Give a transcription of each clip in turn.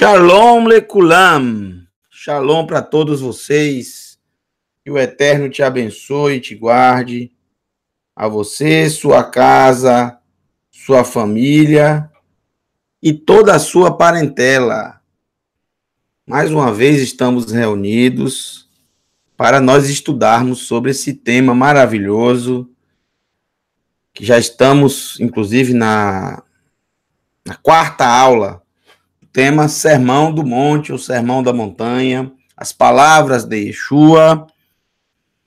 Shalom Lekulam. Shalom para todos vocês. Que o Eterno te abençoe e te guarde. A você, sua casa, sua família e toda a sua parentela. Mais uma vez estamos reunidos para nós estudarmos sobre esse tema maravilhoso que já estamos, inclusive, na, na quarta aula tema Sermão do Monte, o Sermão da Montanha, as palavras de Yeshua,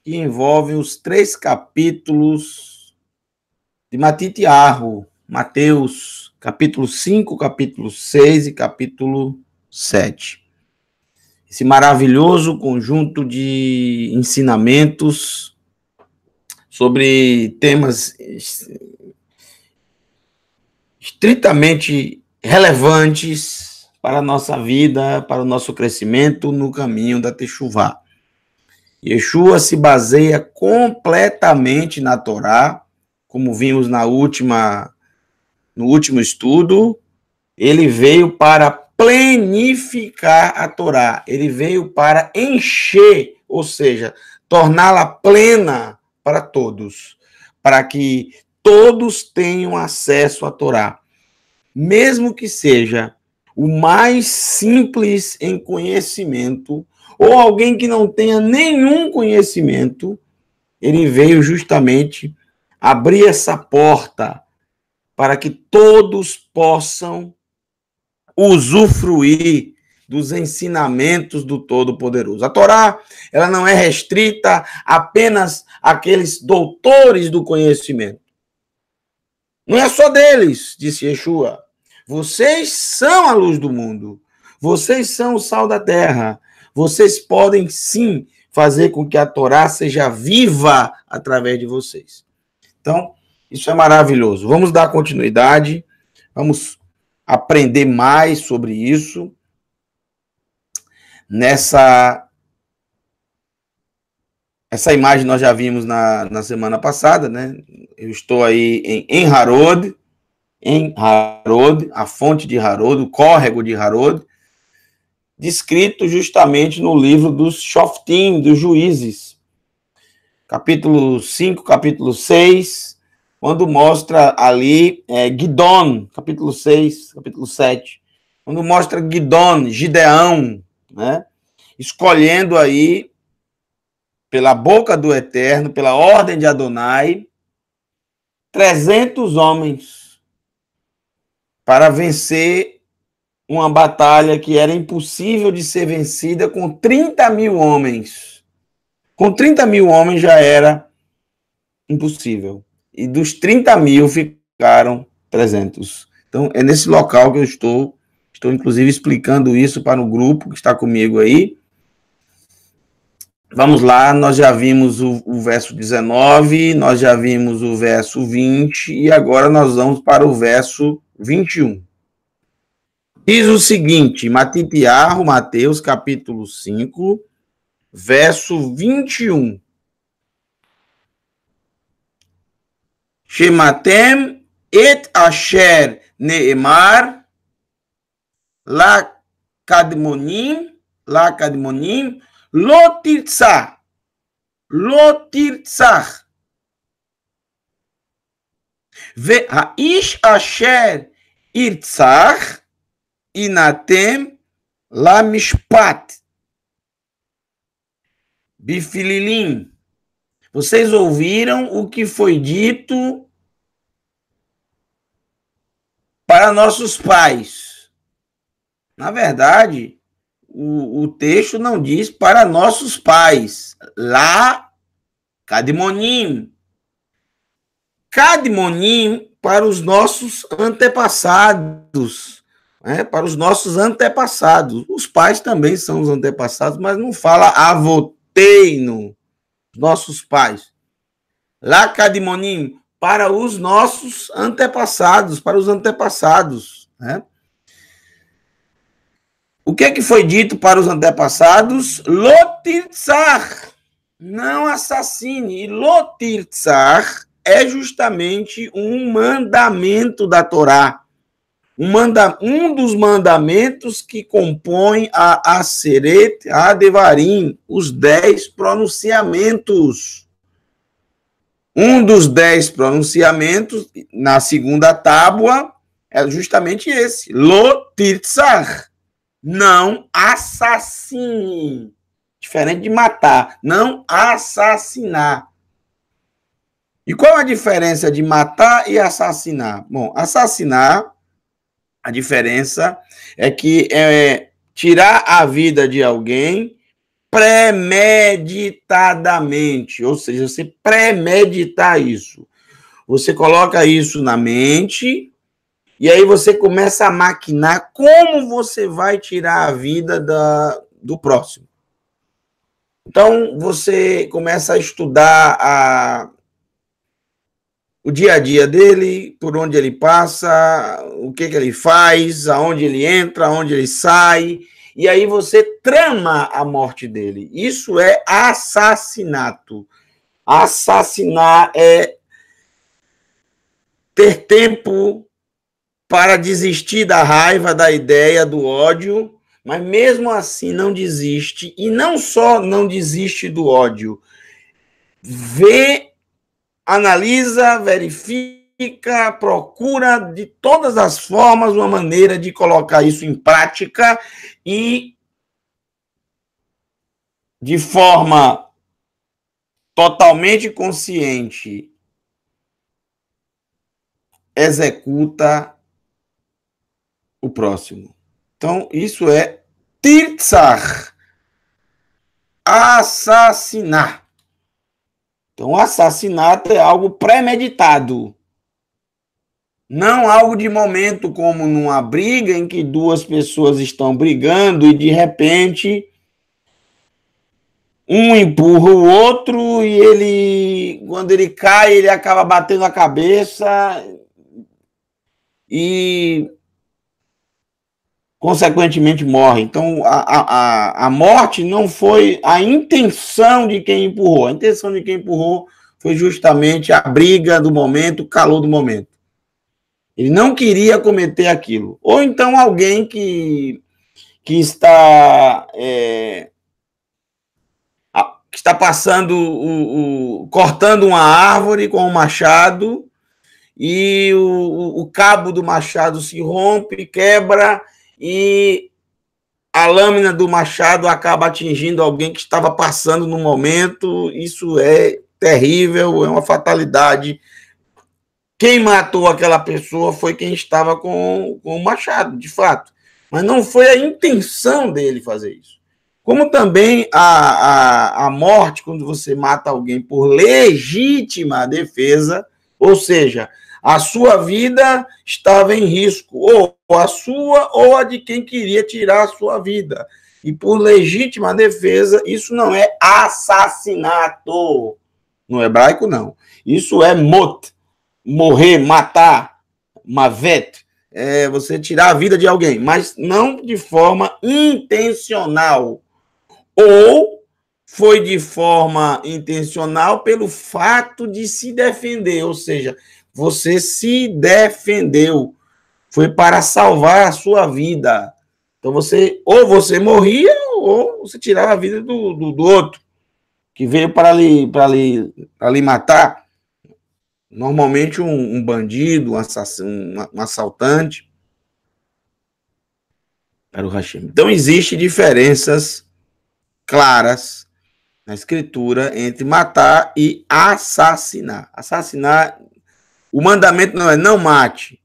que envolve os três capítulos de Matitiarro, Mateus, capítulo 5, capítulo 6 e capítulo 7. Esse maravilhoso conjunto de ensinamentos sobre temas estritamente relevantes para a nossa vida, para o nosso crescimento no caminho da Techuvá. Yeshua se baseia completamente na Torá, como vimos na última no último estudo, ele veio para plenificar a Torá, ele veio para encher, ou seja, torná-la plena para todos, para que todos tenham acesso à Torá, mesmo que seja o mais simples em conhecimento, ou alguém que não tenha nenhum conhecimento, ele veio justamente abrir essa porta para que todos possam usufruir dos ensinamentos do Todo-Poderoso. A Torá, ela não é restrita apenas àqueles doutores do conhecimento. Não é só deles, disse Yeshua. Vocês são a luz do mundo. Vocês são o sal da terra. Vocês podem sim fazer com que a Torá seja viva através de vocês. Então, isso é maravilhoso. Vamos dar continuidade. Vamos aprender mais sobre isso nessa essa imagem nós já vimos na, na semana passada, né? Eu estou aí em Harod em Harod, a fonte de Harod, o córrego de Harod, descrito justamente no livro dos Shoftim, dos juízes. Capítulo 5, capítulo 6, quando mostra ali é, Gidon, capítulo 6, capítulo 7, quando mostra Gidon, Gideão, né, escolhendo aí pela boca do Eterno, pela ordem de Adonai, 300 homens para vencer uma batalha que era impossível de ser vencida com 30 mil homens. Com 30 mil homens já era impossível. E dos 30 mil ficaram 300. Então é nesse local que eu estou. Estou inclusive explicando isso para o grupo que está comigo aí. Vamos lá, nós já vimos o, o, verso 19, nós já vimos o verso 20 e agora nós vamos para o verso 21. Diz o seguinte, Matipiarro, Mateus, capítulo 5, verso 21. Shematem et asher neemar la kadmonim, la kadmonim, lotirtzah, lotirtzah. Ve aish asher Irtsar inatem lamishpat. Bifililim. Vocês ouviram o que foi dito para nossos pais. Na verdade, o, o texto não diz para nossos pais. Lá, Cadmonim. Cadmonim para os nossos antepassados. Né? Para os nossos antepassados. Os pais também são os antepassados, mas não fala avoteino, nossos pais. Lacadimonim, para os nossos antepassados, para os antepassados. Né? O que, é que foi dito para os antepassados? Lotitzar, não assassine. E Lotitzar é justamente um mandamento da Torá. Um, manda, um dos mandamentos que compõe a Aseret Adevarim, os dez pronunciamentos. Um dos dez pronunciamentos, na segunda tábua, é justamente esse. Lotitzar. Não assassine. Diferente de matar. Não assassinar. E qual a diferença de matar e assassinar? Bom, assassinar, a diferença é que é tirar a vida de alguém premeditadamente, ou seja, você premeditar isso. Você coloca isso na mente e aí você começa a maquinar como você vai tirar a vida da, do próximo. Então você começa a estudar a o dia a dia dele, por onde ele passa, o que, que ele faz, aonde ele entra, aonde ele sai. E aí você trama a morte dele. Isso é assassinato. Assassinar é ter tempo para desistir da raiva, da ideia, do ódio, mas mesmo assim não desiste. E não só não desiste do ódio, vê analisa, verifica, procura de todas as formas uma maneira de colocar isso em prática e de forma totalmente consciente executa o próximo. Então, isso é tirzar, assassinar. Então, o assassinato é algo premeditado. Não algo de momento, como numa briga em que duas pessoas estão brigando e de repente um empurra o outro e ele, quando ele cai, ele acaba batendo a cabeça e consequentemente morre. Então, a, a, a morte não foi a intenção de quem empurrou. A intenção de quem empurrou foi justamente a briga do momento, o calor do momento. Ele não queria cometer aquilo. Ou então alguém que, que está. É, que está passando o, o, cortando uma árvore com um machado e o, o cabo do machado se rompe, quebra e a lâmina do machado acaba atingindo alguém que estava passando no momento. Isso é terrível, é uma fatalidade. Quem matou aquela pessoa foi quem estava com, com o machado, de fato. Mas não foi a intenção dele fazer isso. Como também a, a, a morte, quando você mata alguém por legítima defesa, ou seja, a sua vida estava em risco, ou a sua, ou a de quem queria tirar a sua vida. E por legítima defesa, isso não é assassinato. No hebraico, não. Isso é mot, morrer, matar, mavet, é você tirar a vida de alguém, mas não de forma intencional. Ou foi de forma intencional pelo fato de se defender, ou seja, você se defendeu. Foi para salvar a sua vida. Então você, ou você morria, ou você tirava a vida do, do, do outro, que veio para lhe, para lhe, para lhe matar. Normalmente um, um bandido, um, assassino, um, um assaltante. Para o Hashim. Então existem diferenças claras na escritura entre matar e assassinar. Assassinar o mandamento não é não mate.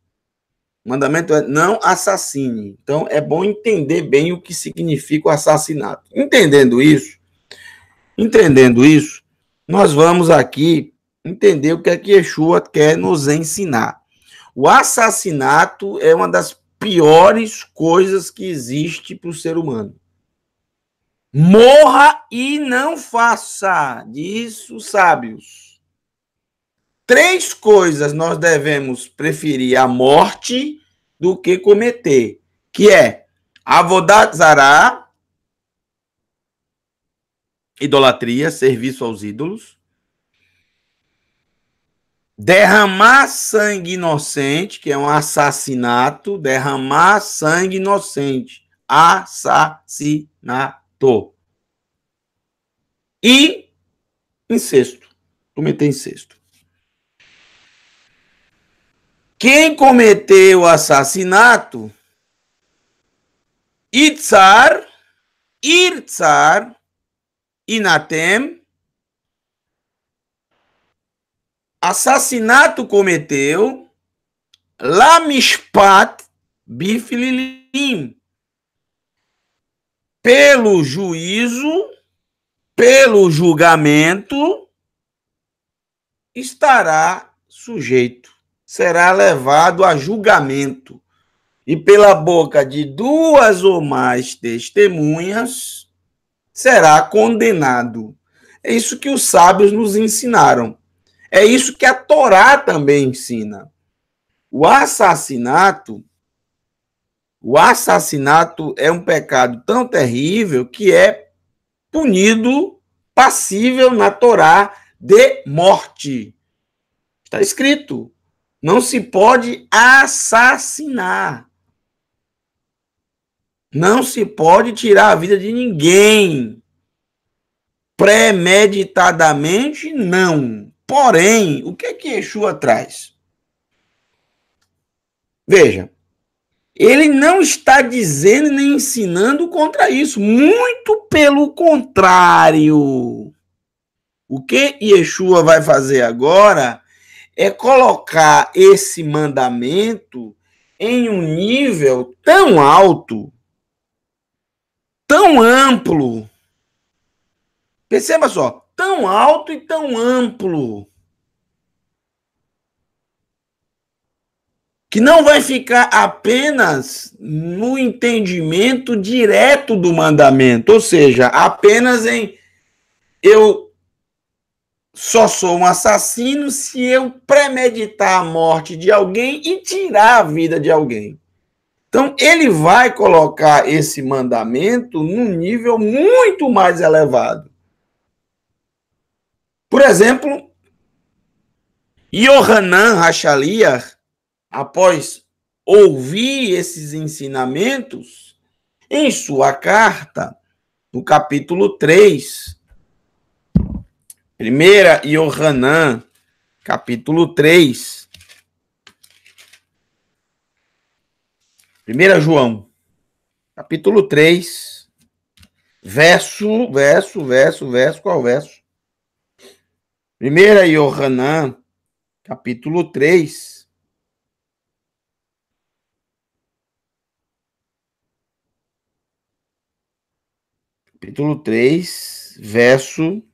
O mandamento é não assassine. Então é bom entender bem o que significa o assassinato. Entendendo isso, entendendo isso, nós vamos aqui entender o que é que Yeshua quer nos ensinar. O assassinato é uma das piores coisas que existe para o ser humano. Morra e não faça, disso, sábios três coisas nós devemos preferir a morte do que cometer, que é avodazará, idolatria, serviço aos ídolos, derramar sangue inocente, que é um assassinato, derramar sangue inocente, assassinato. E incesto, cometer incesto. Quem cometeu o assassinato? Itzar, Irtzar, Inatem. Assassinato cometeu Lamishpat Biflilim. Pelo juízo, pelo julgamento, estará sujeito será levado a julgamento. E pela boca de duas ou mais testemunhas será condenado. É isso que os sábios nos ensinaram. É isso que a Torá também ensina. O assassinato o assassinato é um pecado tão terrível que é punido passível na Torá de morte. Está escrito. Não se pode assassinar. Não se pode tirar a vida de ninguém. Premeditadamente, não. Porém, o que é que Yeshua traz? Veja, ele não está dizendo nem ensinando contra isso. Muito pelo contrário. O que Yeshua vai fazer agora é colocar esse mandamento em um nível tão alto, tão amplo. Perceba só, tão alto e tão amplo. Que não vai ficar apenas no entendimento direto do mandamento, ou seja, apenas em eu só sou um assassino se eu premeditar a morte de alguém e tirar a vida de alguém. Então, ele vai colocar esse mandamento num nível muito mais elevado. Por exemplo, Yohanan Rachaliar, após ouvir esses ensinamentos, em sua carta, no capítulo 3, Primeira Yohanan, capítulo 3. Primeira João, capítulo 3, verso, verso, verso, verso, qual verso? Primeira Yohanan, capítulo 3. Capítulo 3, verso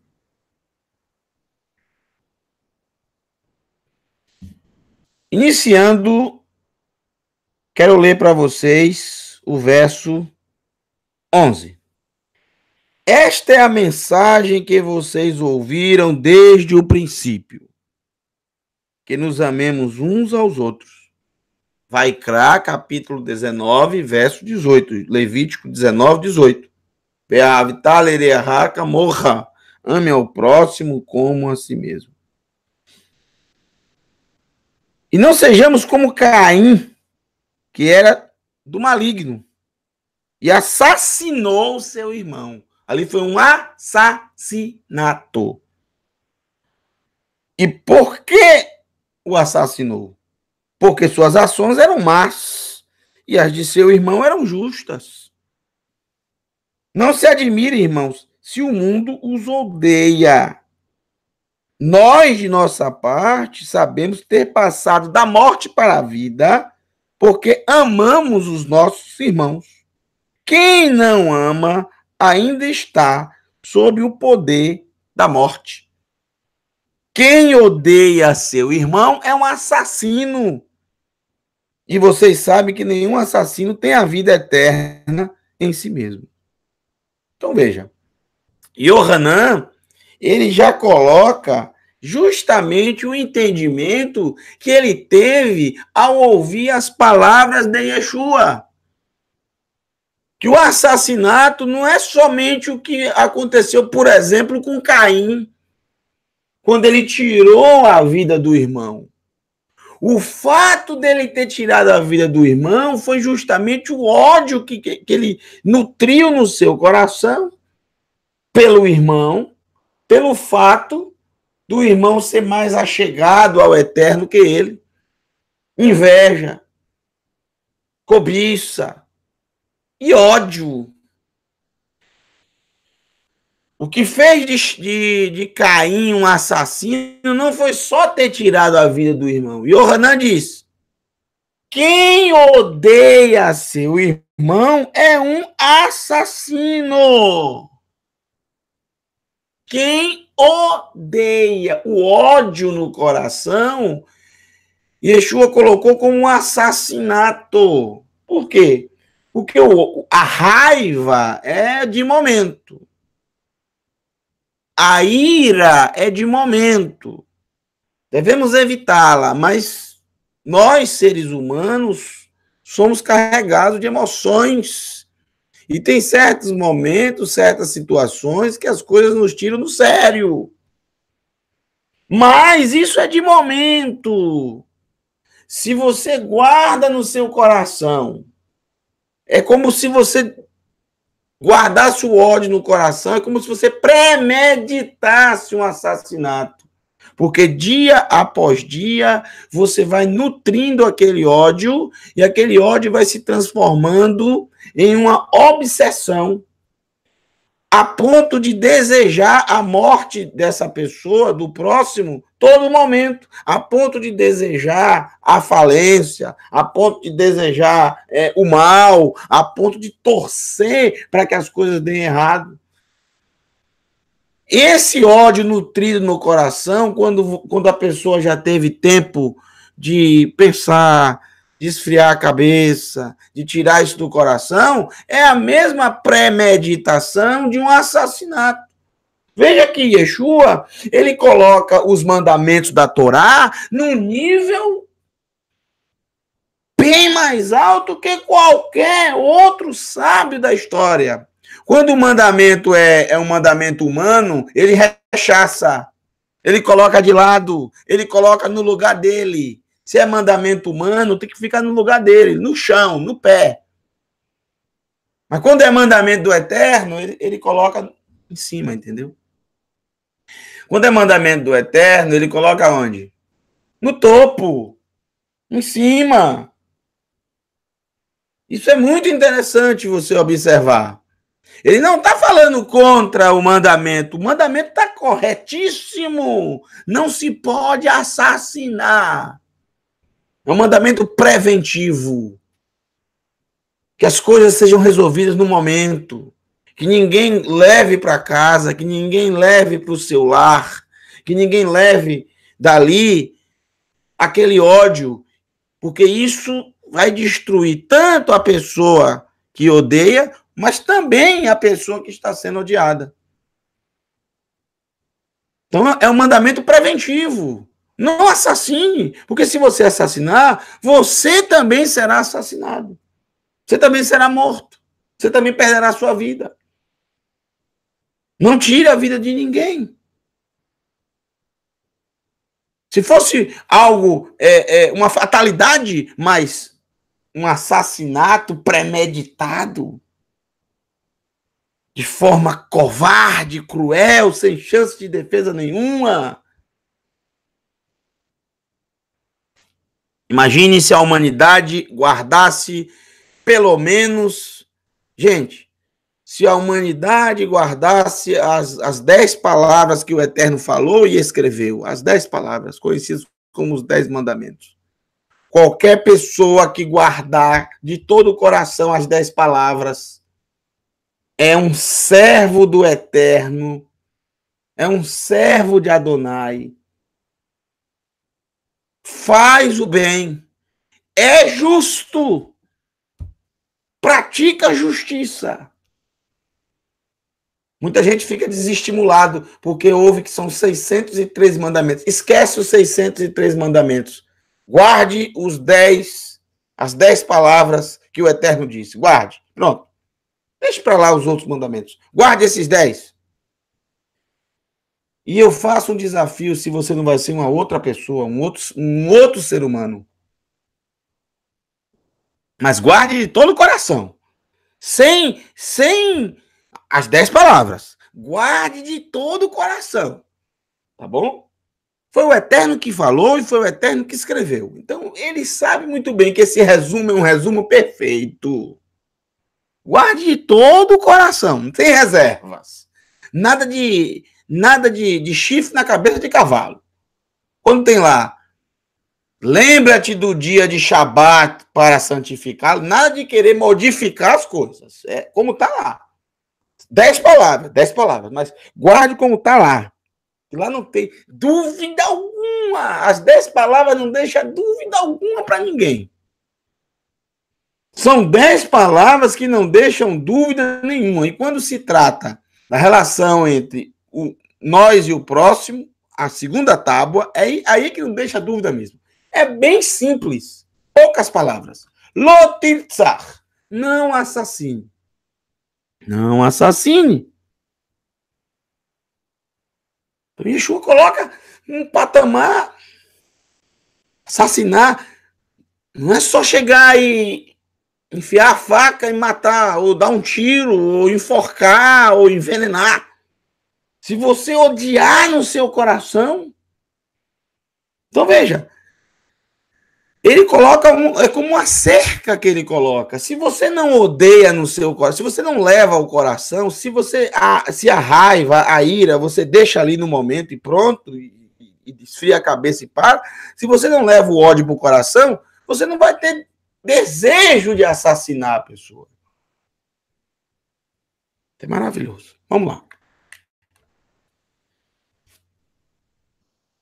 Iniciando, quero ler para vocês o verso 11. Esta é a mensagem que vocês ouviram desde o princípio. Que nos amemos uns aos outros. Vai Crá, capítulo 19, verso 18. Levítico 19, 18. Beavitalere raca morra. Ame ao próximo como a si mesmo. E não sejamos como Caim, que era do maligno e assassinou seu irmão. Ali foi um assassinato. E por que o assassinou? Porque suas ações eram más e as de seu irmão eram justas. Não se admire, irmãos, se o mundo os odeia. Nós, de nossa parte, sabemos ter passado da morte para a vida, porque amamos os nossos irmãos. Quem não ama ainda está sob o poder da morte. Quem odeia seu irmão é um assassino. E vocês sabem que nenhum assassino tem a vida eterna em si mesmo. Então veja, Yohanan, ele já coloca justamente o entendimento que ele teve ao ouvir as palavras de Yeshua. Que o assassinato não é somente o que aconteceu, por exemplo, com Caim, quando ele tirou a vida do irmão. O fato dele ter tirado a vida do irmão foi justamente o ódio que, que, que ele nutriu no seu coração pelo irmão, pelo fato do irmão ser mais achegado ao eterno que ele. Inveja, cobiça e ódio. O que fez de, de, de Caim um assassino não foi só ter tirado a vida do irmão. E o Hanan diz: quem odeia seu irmão é um assassino. Quem odeia, o ódio no coração, Yeshua colocou como um assassinato. Por quê? Porque o, a raiva é de momento. A ira é de momento. Devemos evitá-la, mas nós, seres humanos, somos carregados de emoções e tem certos momentos, certas situações que as coisas nos tiram do sério. Mas isso é de momento. Se você guarda no seu coração, é como se você guardasse o ódio no coração, é como se você premeditasse um assassinato. Porque dia após dia você vai nutrindo aquele ódio e aquele ódio vai se transformando em uma obsessão a ponto de desejar a morte dessa pessoa, do próximo, todo momento, a ponto de desejar a falência, a ponto de desejar é, o mal, a ponto de torcer para que as coisas deem errado. Esse ódio nutrido no coração, quando, quando a pessoa já teve tempo de pensar, de esfriar a cabeça, de tirar isso do coração, é a mesma premeditação de um assassinato. Veja que Yeshua, ele coloca os mandamentos da Torá num nível bem mais alto que qualquer outro sábio da história. Quando o mandamento é, é um mandamento humano, ele rechaça, ele coloca de lado, ele coloca no lugar dele. Se é mandamento humano, tem que ficar no lugar dele, no chão, no pé. Mas quando é mandamento do Eterno, ele, ele coloca em cima, entendeu? Quando é mandamento do Eterno, ele coloca onde? No topo, em cima. Isso é muito interessante você observar. Ele não está falando contra o mandamento. O mandamento está corretíssimo. Não se pode assassinar. É um mandamento preventivo. Que as coisas sejam resolvidas no momento. Que ninguém leve para casa, que ninguém leve para o seu lar, que ninguém leve dali aquele ódio, porque isso vai destruir tanto a pessoa que odeia, mas também a pessoa que está sendo odiada. Então é um mandamento preventivo. Não assassine, porque se você assassinar, você também será assassinado. Você também será morto. Você também perderá a sua vida. Não tire a vida de ninguém. Se fosse algo, é, é, uma fatalidade, mas um assassinato premeditado, de forma covarde, cruel, sem chance de defesa nenhuma. Imagine se a humanidade guardasse pelo menos. Gente, se a humanidade guardasse as, as dez palavras que o Eterno falou e escreveu, as dez palavras, conhecidas como os dez mandamentos. Qualquer pessoa que guardar de todo o coração as dez palavras é um servo do Eterno, é um servo de Adonai. Faz o bem, é justo, pratica a justiça. Muita gente fica desestimulado porque ouve que são 603 mandamentos. Esquece os 603 mandamentos. Guarde os 10, as 10 palavras que o Eterno disse. Guarde. Pronto. Deixe para lá os outros mandamentos. Guarde esses dez. E eu faço um desafio se você não vai ser uma outra pessoa, um outro, um outro ser humano. Mas guarde de todo o coração. Sem, sem as dez palavras. Guarde de todo o coração. Tá bom? Foi o Eterno que falou e foi o Eterno que escreveu. Então, ele sabe muito bem que esse resumo é um resumo perfeito. Guarde de todo o coração, não tem reservas. Nada de nada de, de chifre na cabeça de cavalo. Quando tem lá, lembra-te do dia de Shabat para santificá-lo, nada de querer modificar as coisas. É como está lá. Dez palavras, dez palavras, mas guarde como está lá. Lá não tem dúvida alguma. As dez palavras não deixam dúvida alguma para ninguém. São dez palavras que não deixam dúvida nenhuma. E quando se trata da relação entre o nós e o próximo, a segunda tábua, é aí é que não deixa dúvida mesmo. É bem simples, poucas palavras. Lotitzar, não assassine. Não assassine. O Yeshua coloca um patamar assassinar não é só chegar e enfiar a faca e matar, ou dar um tiro, ou enforcar, ou envenenar. Se você odiar no seu coração. Então veja, ele coloca um, é como uma cerca que ele coloca. Se você não odeia no seu coração, se você não leva ao coração, se você a, se a raiva, a ira, você deixa ali no momento e pronto, e, e desfia a cabeça e para. Se você não leva o ódio para o coração, você não vai ter desejo de assassinar a pessoa. É maravilhoso. Vamos lá.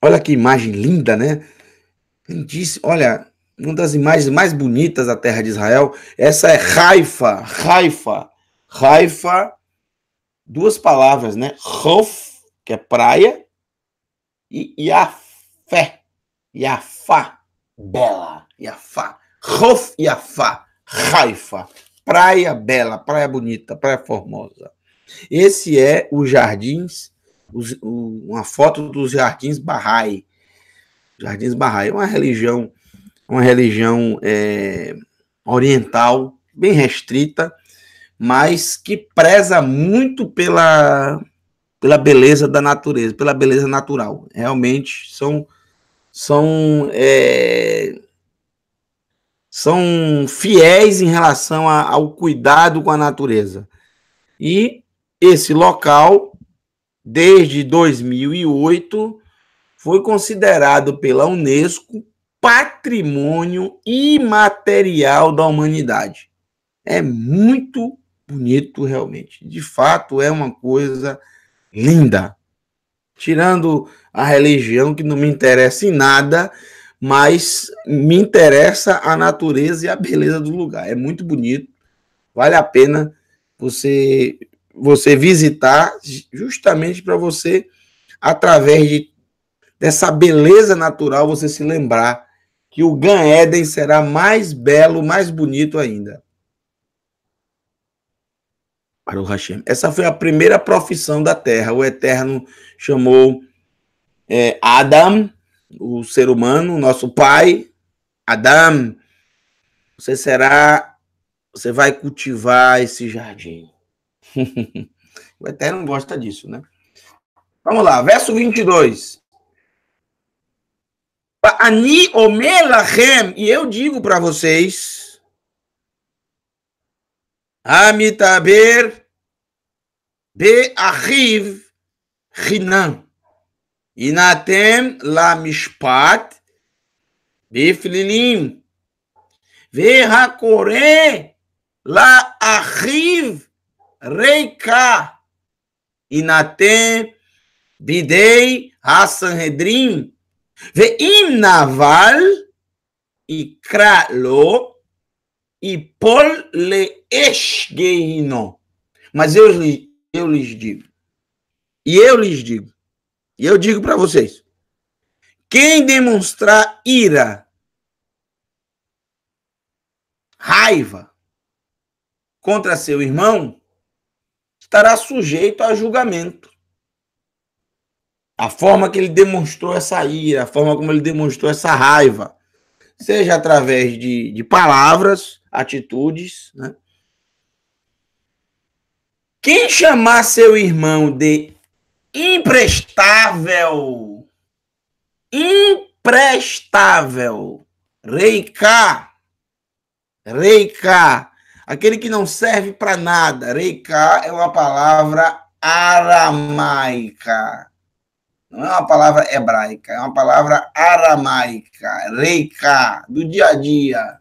Olha que imagem linda, né? Lindíssima. Olha, uma das imagens mais bonitas da terra de Israel. Essa é Haifa. Haifa. Haifa. Duas palavras, né? Rof, que é praia, e Yafé. Yafá. Bela. Yafá. Rof Yafá, Praia Bela, Praia Bonita, Praia Formosa. Esse é o jardins, os, o, uma foto dos jardins Bahá'í. Jardins Bahá'í é uma religião, uma religião é, oriental, bem restrita, mas que preza muito pela, pela beleza da natureza, pela beleza natural. Realmente são, são é, são fiéis em relação a, ao cuidado com a natureza. E esse local, desde 2008, foi considerado pela Unesco patrimônio imaterial da humanidade. É muito bonito, realmente. De fato, é uma coisa linda. Tirando a religião, que não me interessa em nada, mas me interessa a natureza e a beleza do lugar. É muito bonito, vale a pena você você visitar justamente para você através de, dessa beleza natural você se lembrar que o Gan Eden será mais belo, mais bonito ainda. Para o Hashem. Essa foi a primeira profissão da terra. O Eterno chamou é, Adam o ser humano, nosso pai, Adam, você será, você vai cultivar esse jardim. o Eterno gosta disso, né? Vamos lá, verso 22. Ani omelachem, e eu digo para vocês, Amitaber Be'achiv Rinan. Inatem la mishpat biflilim. Verrakore la achiv reika. Inatem bidei hasanhedrim. Veim naval ikra lo ipol le esh Mas eu, eu lhes digo, e eu lhes digo, e eu digo para vocês: quem demonstrar ira, raiva contra seu irmão, estará sujeito a julgamento. A forma que ele demonstrou essa ira, a forma como ele demonstrou essa raiva, seja através de, de palavras, atitudes, né? Quem chamar seu irmão de imprestável. Imprestável. Reiká. Reiká. Aquele que não serve para nada. Reiká é uma palavra aramaica. Não é uma palavra hebraica, é uma palavra aramaica. Reiká, do dia a dia.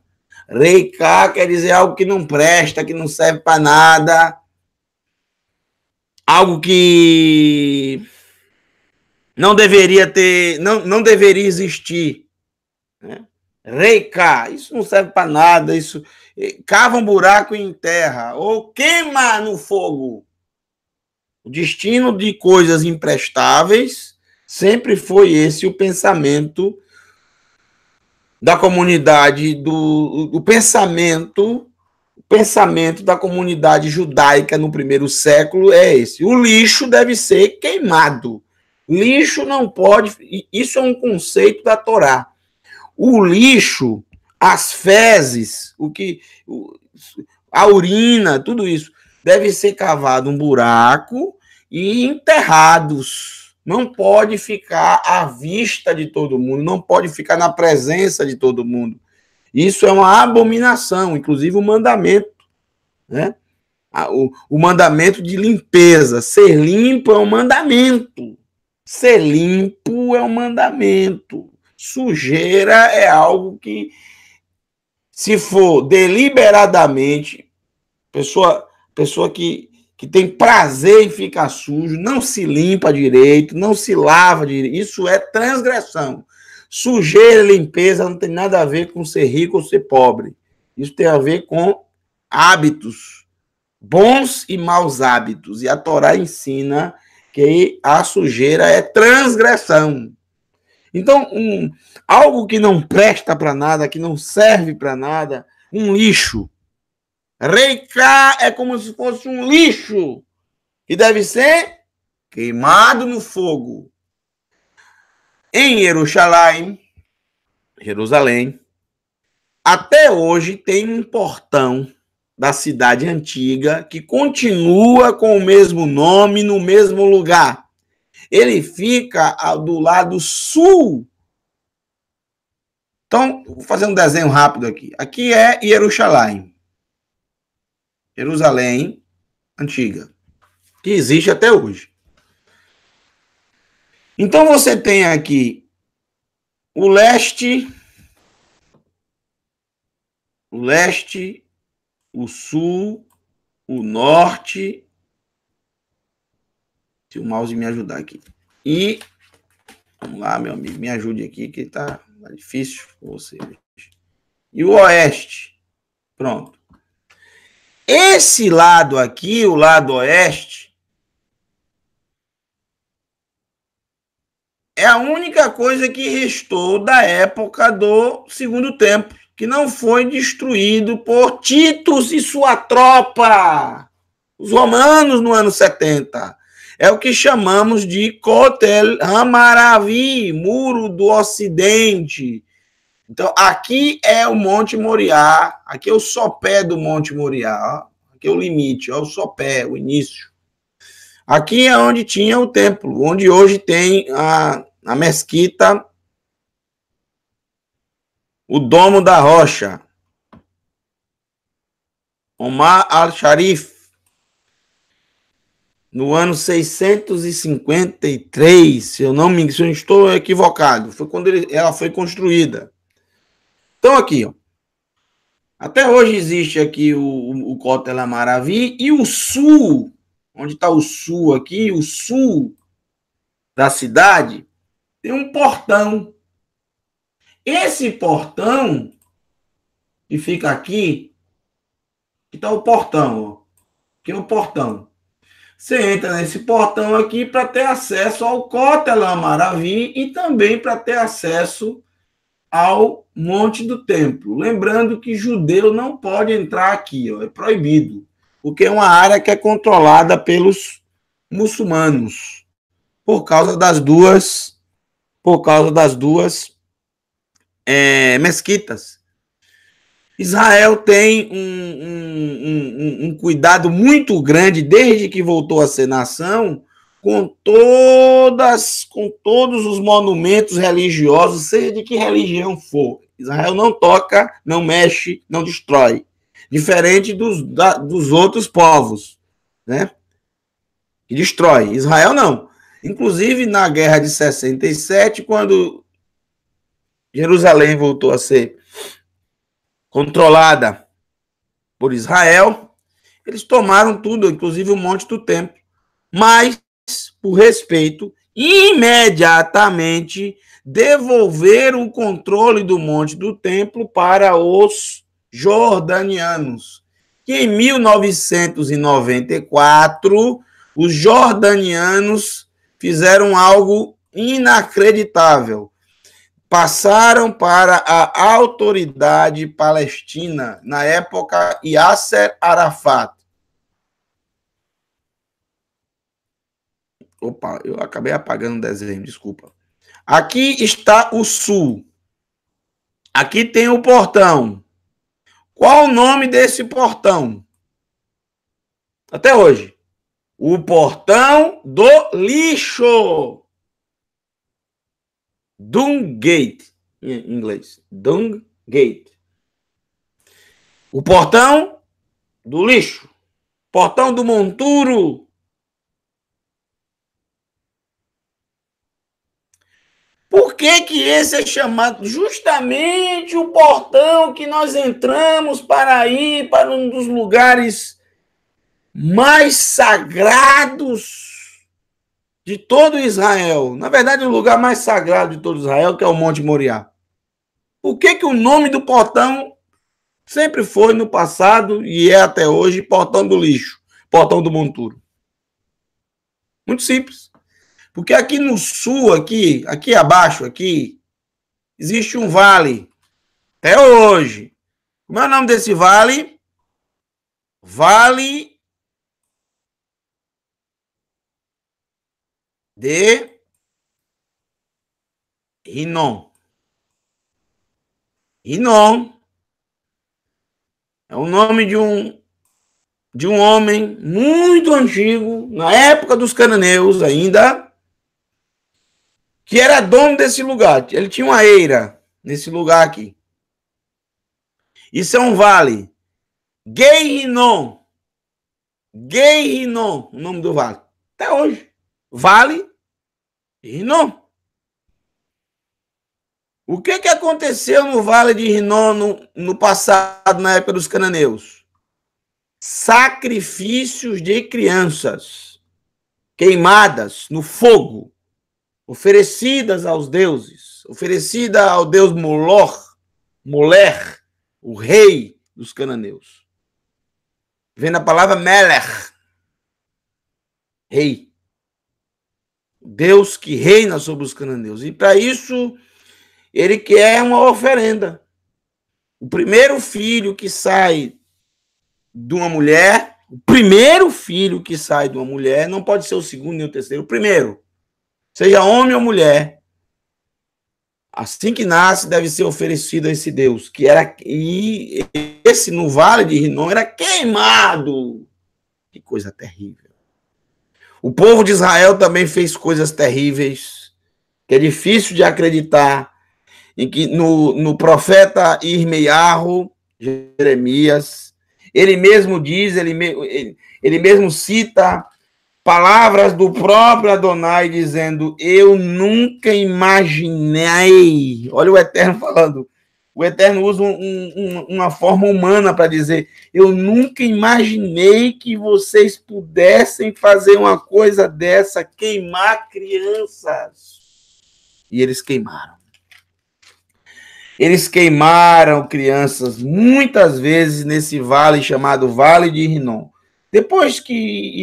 Reiká quer dizer algo que não presta, que não serve para nada algo que não deveria ter, não, não deveria existir. Né? Reica, isso não serve para nada, isso eh, cava um buraco em terra ou queima no fogo. O destino de coisas imprestáveis sempre foi esse o pensamento da comunidade do o pensamento pensamento da comunidade judaica no primeiro século é esse: o lixo deve ser queimado. Lixo não pode. Isso é um conceito da Torá. O lixo, as fezes, o que a urina, tudo isso deve ser cavado um buraco e enterrados. Não pode ficar à vista de todo mundo, não pode ficar na presença de todo mundo. Isso é uma abominação, inclusive o mandamento, né? O, o mandamento de limpeza. Ser limpo é um mandamento. Ser limpo é um mandamento. Sujeira é algo que, se for deliberadamente, pessoa, pessoa que, que tem prazer em ficar sujo, não se limpa direito, não se lava direito, isso é transgressão. Sujeira, limpeza não tem nada a ver com ser rico ou ser pobre. Isso tem a ver com hábitos, bons e maus hábitos. E a Torá ensina que a sujeira é transgressão. Então, um, algo que não presta para nada, que não serve para nada, um lixo. Reiká é como se fosse um lixo que deve ser queimado no fogo em Jerusalém, Jerusalém, até hoje tem um portão da cidade antiga que continua com o mesmo nome no mesmo lugar. Ele fica ah, do lado sul. Então, vou fazer um desenho rápido aqui. Aqui é Jerusalém. Jerusalém antiga, que existe até hoje. Então você tem aqui o leste, o leste, o sul, o norte. Se o mouse me ajudar aqui. E vamos lá, meu amigo, me ajude aqui que tá, tá difícil você. E o oeste. Pronto. Esse lado aqui, o lado oeste, é a única coisa que restou da época do segundo tempo, que não foi destruído por Titus e sua tropa, os romanos no ano 70. É o que chamamos de Kotel Hamaravi, Muro do Ocidente. Então, aqui é o Monte Moriá, aqui é o sopé do Monte Moriá, aqui é o limite, é o sopé, o início. Aqui é onde tinha o templo, onde hoje tem a, na mesquita, o domo da rocha, Omar al-Sharif, no ano 653, se eu não me se eu estou equivocado, foi quando ele, ela foi construída. Então aqui, ó, até hoje existe aqui o, o, o Cotela Maravi e o sul, onde está o sul aqui, o sul da cidade, tem um portão. Esse portão que fica aqui, que está o portão, ó. Aqui é o portão. Você entra nesse portão aqui para ter acesso ao Cotela Maravi e também para ter acesso ao Monte do Templo. Lembrando que judeu não pode entrar aqui, ó, é proibido, porque é uma área que é controlada pelos muçulmanos, por causa das duas por causa das duas é, mesquitas. Israel tem um, um, um, um, cuidado muito grande, desde que voltou a ser nação, com todas, com todos os monumentos religiosos, seja de que religião for. Israel não toca, não mexe, não destrói. Diferente dos, da, dos outros povos, né? Que destrói. Israel não. Inclusive, na Guerra de 67, quando Jerusalém voltou a ser controlada por Israel, eles tomaram tudo, inclusive o Monte do Templo. Mas, por respeito, imediatamente devolveram o controle do Monte do Templo para os jordanianos. Que em 1994, os jordanianos fizeram algo inacreditável. Passaram para a autoridade palestina, na época Yasser Arafat. Opa, eu acabei apagando o desenho, desculpa. Aqui está o sul. Aqui tem o portão. Qual o nome desse portão? Até hoje o portão do lixo. Dungate, em inglês. Dungate. O portão do lixo. Portão do monturo. Por que, que esse é chamado justamente o portão que nós entramos para ir para um dos lugares mais sagrados de todo Israel. Na verdade, o lugar mais sagrado de todo Israel, que é o Monte Moriá. Por que, que o nome do portão sempre foi no passado e é até hoje portão do lixo, portão do monturo? Muito simples. Porque aqui no sul, aqui, aqui abaixo, aqui, existe um vale. Até hoje. Como é o nome desse vale? Vale de Rinon. Rinon é o nome de um de um homem muito antigo, na época dos cananeus ainda, que era dono desse lugar. Ele tinha uma eira nesse lugar aqui. Isso é um vale. Gueirinon. Gueirinon, o nome do vale. Até hoje. Vale Rinon. O que, que aconteceu no Vale de Rinon no, no passado, na época dos cananeus? Sacrifícios de crianças queimadas no fogo, oferecidas aos deuses, oferecida ao deus Molor, Moler, o rei dos cananeus. Vem da palavra Meler, rei. Deus que reina sobre os cananeus. E para isso, ele quer uma oferenda. O primeiro filho que sai de uma mulher, o primeiro filho que sai de uma mulher, não pode ser o segundo nem o terceiro, o primeiro, seja homem ou mulher, assim que nasce, deve ser oferecido a esse Deus, que era, e esse no vale de Rinon era queimado. Que coisa terrível. O povo de Israel também fez coisas terríveis, que é difícil de acreditar, em que no, no profeta Irmeiarro, Jeremias, ele mesmo diz, ele, ele, ele mesmo cita palavras do próprio Adonai dizendo: Eu nunca imaginei, olha o Eterno falando, o Eterno usa um, um, uma forma humana para dizer: Eu nunca imaginei que vocês pudessem fazer uma coisa dessa, queimar crianças. E eles queimaram. Eles queimaram crianças muitas vezes nesse vale chamado Vale de Rinom. Depois que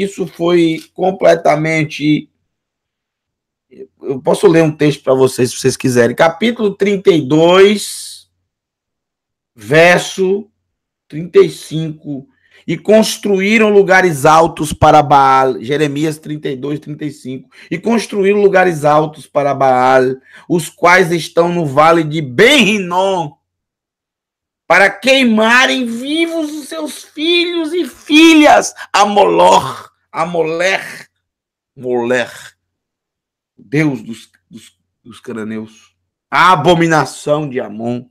isso foi completamente. Eu posso ler um texto para vocês, se vocês quiserem. Capítulo 32 verso 35. E construíram lugares altos para Baal. Jeremias 32, 35. E construíram lugares altos para Baal, os quais estão no vale de Ben-Rinom, para queimarem vivos os seus filhos e filhas. Amolor, Amoler, Moler. Deus dos, dos, dos cananeus. A abominação de Amon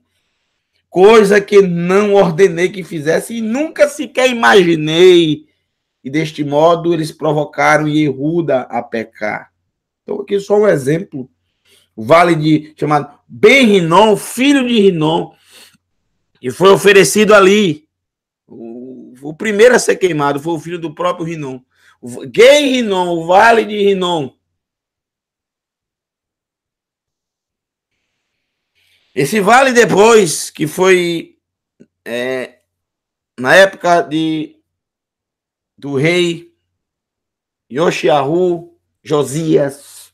coisa que não ordenei que fizesse e nunca sequer imaginei. E deste modo eles provocaram Yehuda a pecar. Então, aqui só um exemplo. O vale de chamado Ben Rinon, filho de Rinon, e foi oferecido ali. O, o, primeiro a ser queimado foi o filho do próprio Rinon. Gay Rinon, o vale de Rinon. Esse vale depois, que foi é, na época de, do rei Yoshiahu Josias,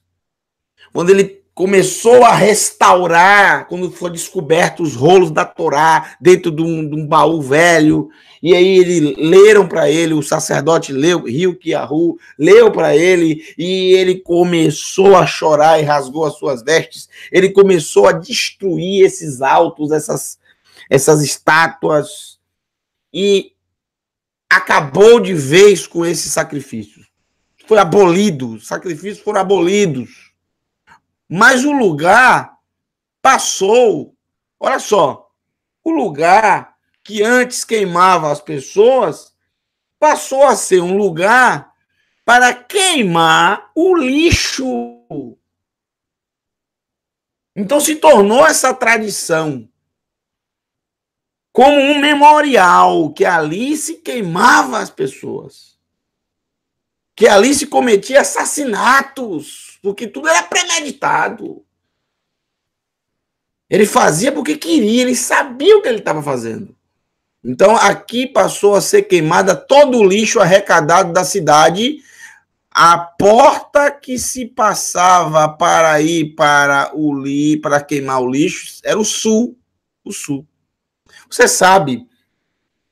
quando ele começou a restaurar quando foi descoberto os rolos da Torá dentro de um, de um baú velho. E aí ele leram para ele, o sacerdote leu, Rio Kiahu, leu para ele e ele começou a chorar e rasgou as suas vestes. Ele começou a destruir esses altos, essas essas estátuas e acabou de vez com esses sacrifícios. Foi abolido, os sacrifícios foram abolidos. Mas o lugar passou. Olha só, o lugar que antes queimava as pessoas passou a ser um lugar para queimar o lixo. Então se tornou essa tradição como um memorial que ali se queimava as pessoas, que ali se cometia assassinatos porque tudo era premeditado. Ele fazia porque queria, ele sabia o que ele estava fazendo. Então aqui passou a ser queimada todo o lixo arrecadado da cidade. A porta que se passava para ir para o li, para queimar o lixo era o sul, o sul. Você sabe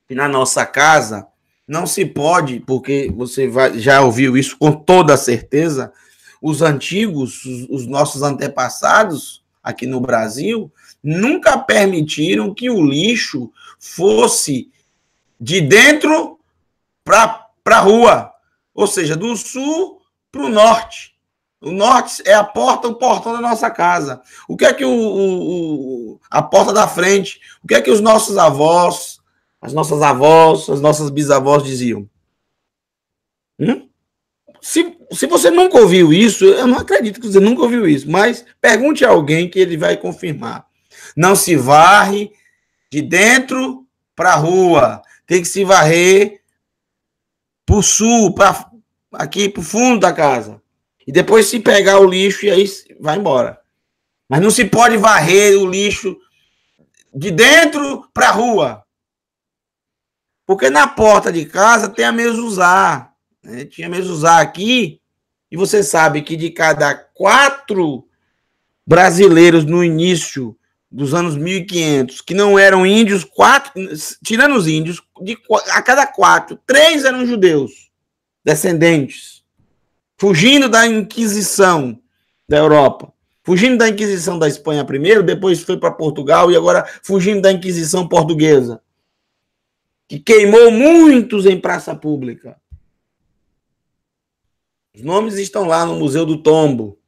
que na nossa casa não se pode, porque você vai, já ouviu isso com toda certeza, os antigos, os, os nossos antepassados aqui no Brasil, nunca permitiram que o lixo fosse de dentro para a rua, ou seja, do sul para o norte. O norte é a porta, o portão da nossa casa. O que é que o, o, a porta da frente? O que é que os nossos avós, as nossas avós, as nossas bisavós diziam? Hum? Se, se você nunca ouviu isso, eu não acredito que você nunca ouviu isso, mas pergunte a alguém que ele vai confirmar. Não se varre de dentro para a rua. Tem que se varrer para o sul, para aqui para o fundo da casa. E depois se pegar o lixo e aí vai embora. Mas não se pode varrer o lixo de dentro para a rua. Porque na porta de casa tem a usar. Né? Tinha usar aqui, e você sabe que de cada quatro brasileiros no início dos anos 1500, que não eram índios, quatro, tirando os índios, de, a cada quatro, três eram judeus, descendentes, fugindo da Inquisição da Europa, fugindo da Inquisição da Espanha primeiro, depois foi para Portugal e agora fugindo da Inquisição portuguesa, que queimou muitos em praça pública. Os nomes estão lá no Museu do Tombo,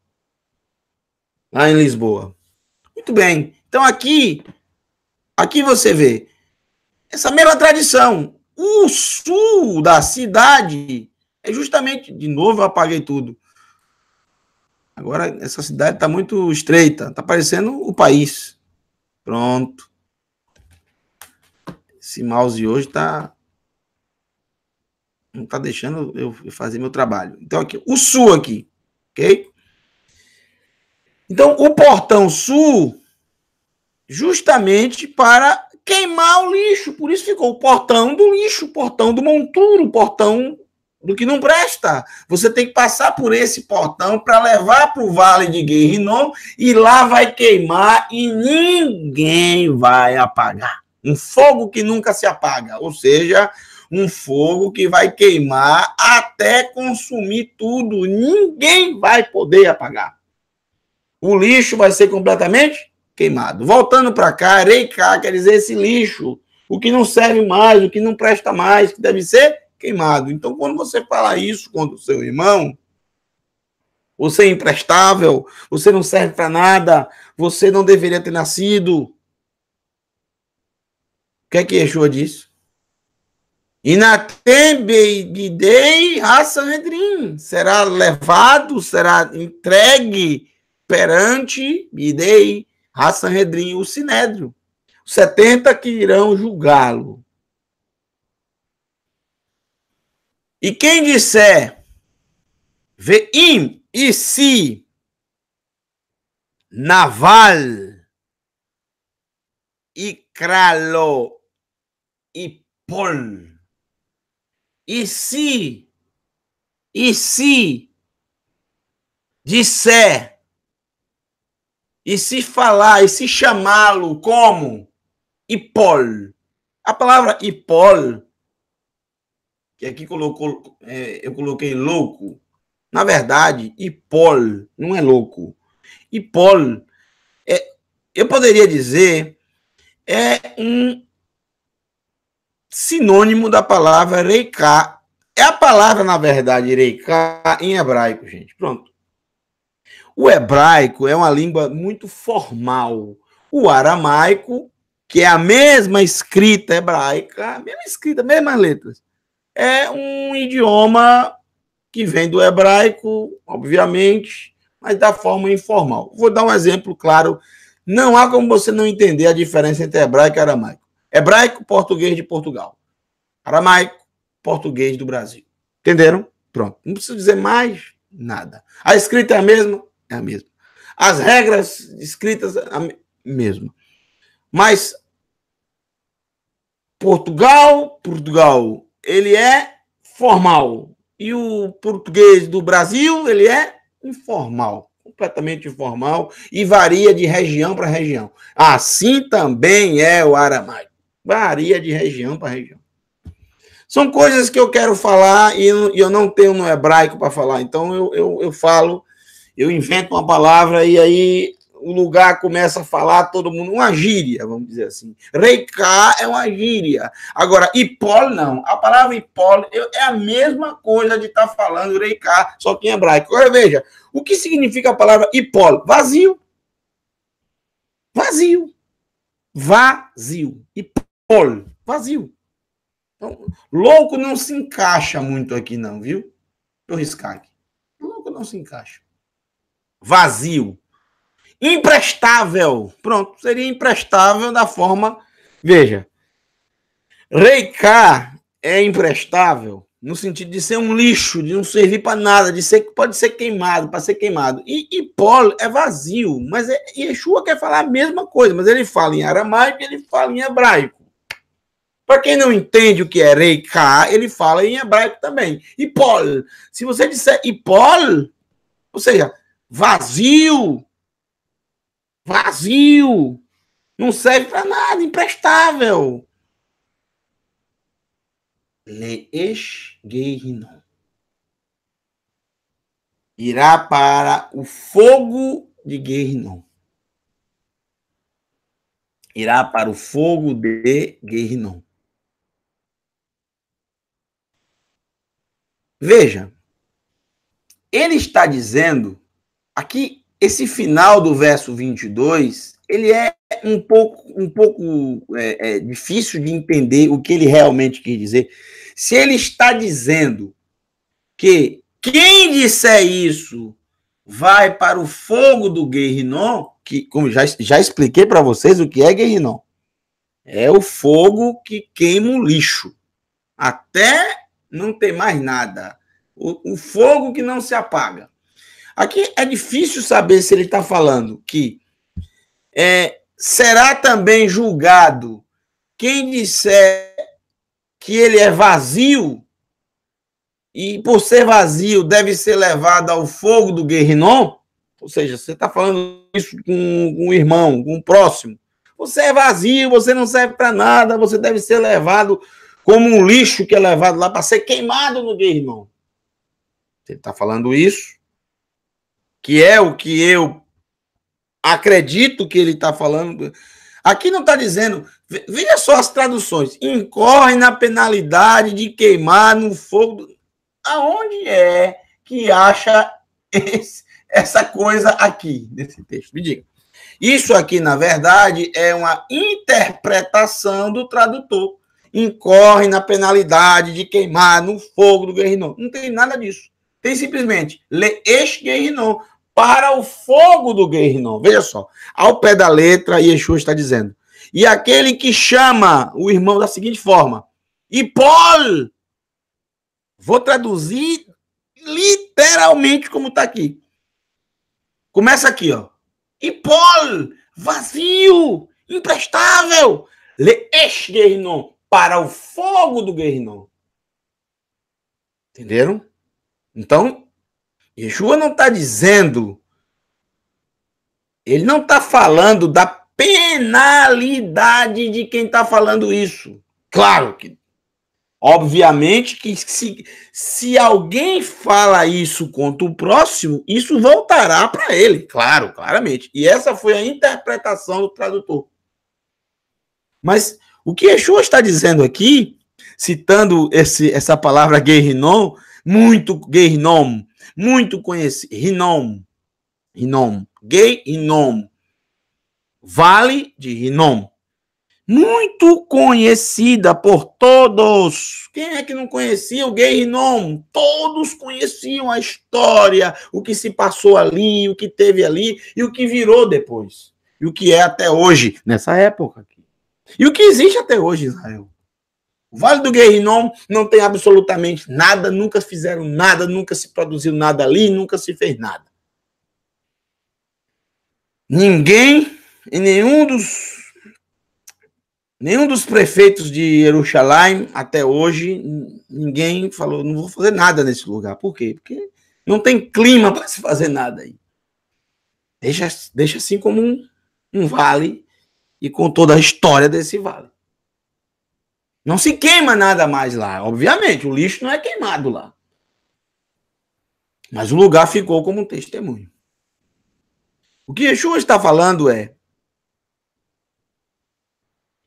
lá em Lisboa. Muito bem. Então aqui, aqui você vê essa mesma tradição. O sul da cidade é justamente, de novo eu apaguei tudo. Agora essa cidade está muito estreita, está parecendo o país. Pronto. Esse mouse hoje está não está deixando eu fazer meu trabalho. Então, aqui, o sul aqui, ok? Então, o portão sul, justamente para queimar o lixo, por isso ficou o portão do lixo, o portão do monturo, o portão do que não presta. Você tem que passar por esse portão para levar para o Vale de Guerrinon e lá vai queimar e ninguém vai apagar. Um fogo que nunca se apaga, ou seja, um fogo que vai queimar até consumir tudo. Ninguém vai poder apagar. O lixo vai ser completamente queimado. Voltando para cá, reiká quer dizer esse lixo, o que não serve mais, o que não presta mais, que deve ser queimado. Então, quando você fala isso contra o seu irmão, você é imprestável, você não serve para nada, você não deveria ter nascido. O que é que Yeshua disse? E na a Sanhedrin Será levado, será entregue perante a Hassanedrin, o Sinédrio. 70 que irão julgá-lo. E quem disser veim e si naval e cralo e pol e se, e se disser, e se falar, e se chamá-lo como Hipol. A palavra Hipol, que aqui colocou, é, eu coloquei louco, na verdade, Hipol não é louco. Hipol, é, eu poderia dizer, é um sinônimo da palavra reiká. É a palavra, na verdade, reiká em hebraico, gente. Pronto. O hebraico é uma língua muito formal. O aramaico, que é a mesma escrita hebraica, a mesma escrita, mesmas letras, é um idioma que vem do hebraico, obviamente, mas da forma informal. Vou dar um exemplo claro. Não há como você não entender a diferença entre hebraico e aramaico. Hebraico, português de Portugal. Aramaico, português do Brasil. Entenderam? Pronto. Não preciso dizer mais nada. A escrita é a mesma? É a mesma. As regras escritas, é a mesma. Mas Portugal, Portugal, ele é formal. E o português do Brasil, ele é informal, completamente informal e varia de região para região. Assim também é o aramaico. Varia de região para região. São coisas que eu quero falar e eu não tenho no hebraico para falar. Então eu, eu, eu falo, eu invento uma palavra e aí o lugar começa a falar todo mundo. Uma gíria, vamos dizer assim. Reiká é uma gíria. Agora, hipol não. A palavra hipol é a mesma coisa de estar tá falando reiká, só que em hebraico. Agora veja, o que significa a palavra hipol? Vazio. Vazio. Vazio. Hipol. All, vazio. Então, louco não se encaixa muito aqui, não, viu? eu riscar aqui. Louco não se encaixa. Vazio. Imprestável. Pronto, seria imprestável da forma. Veja. Reikar é imprestável no sentido de ser um lixo, de não servir para nada, de ser que pode ser queimado, para ser queimado. E, e polo é vazio, mas é, Yeshua quer falar a mesma coisa, mas ele fala em aramaico, ele fala em hebraico. Para quem não entende o que é Reiká, ele fala em hebraico também. Ipol. Se você disser Ipol, ou seja, vazio, vazio, não serve para nada, imprestável. Leesh Geirinon. Irá para o fogo de Geirinon. Irá para o fogo de Geirinon. Veja, ele está dizendo aqui esse final do verso 22, ele é um pouco, um pouco é, é, difícil de entender o que ele realmente quis dizer. Se ele está dizendo que quem disser isso vai para o fogo do Guerrinon, que, como já, já expliquei para vocês o que é Guerrinon, é o fogo que queima o lixo. Até não tem mais nada. O, o fogo que não se apaga. Aqui é difícil saber se ele está falando que é, será também julgado quem disser que ele é vazio e por ser vazio deve ser levado ao fogo do guerrinon? Ou seja, você está falando isso com, com um irmão, com um próximo. Você é vazio, você não serve para nada, você deve ser levado como um lixo que é levado lá para ser queimado no dia, irmão. Ele está falando isso, que é o que eu acredito que ele está falando. Aqui não está dizendo, veja só as traduções, incorre na penalidade de queimar no fogo. Aonde é que acha esse, essa coisa aqui, nesse texto? Me diga. Isso aqui, na verdade, é uma interpretação do tradutor incorre na penalidade de queimar no fogo do Guerrinão. Não tem nada disso. Tem simplesmente le este Guerrinão para o fogo do Guerrinão. Veja só, ao pé da letra, Yeshua está dizendo. E aquele que chama o irmão da seguinte forma: Ipol! Vou traduzir literalmente como está aqui. Começa aqui, ó. Ipol! Vazio! Imprestável! Le este Guerrinão para o fogo do guerrinão. Entenderam? Então, Yeshua não está dizendo, ele não está falando da penalidade de quem está falando isso. Claro que, obviamente, que se, se alguém fala isso contra o próximo, isso voltará para ele, claro, claramente. E essa foi a interpretação do tradutor. Mas o que Yeshua está dizendo aqui, citando esse, essa palavra guerrinom, muito guerrinom, muito conhecido, rinom, rinom, gay rinom, vale de rinom, muito conhecida por todos. Quem é que não conhecia o gay rinom? Todos conheciam a história, o que se passou ali, o que teve ali e o que virou depois. E o que é até hoje, nessa época. E o que existe até hoje, Israel? O Vale do Guerrinom não tem absolutamente nada, nunca fizeram nada, nunca se produziu nada ali, nunca se fez nada. Ninguém, e nenhum dos nenhum dos prefeitos de Jerusalém até hoje, ninguém falou, não vou fazer nada nesse lugar. Por quê? Porque não tem clima para se fazer nada aí. Deixa, deixa assim como um, um vale e com toda a história desse vale. Não se queima nada mais lá, obviamente, o lixo não é queimado lá. Mas o lugar ficou como um testemunho. O que Yeshua está falando é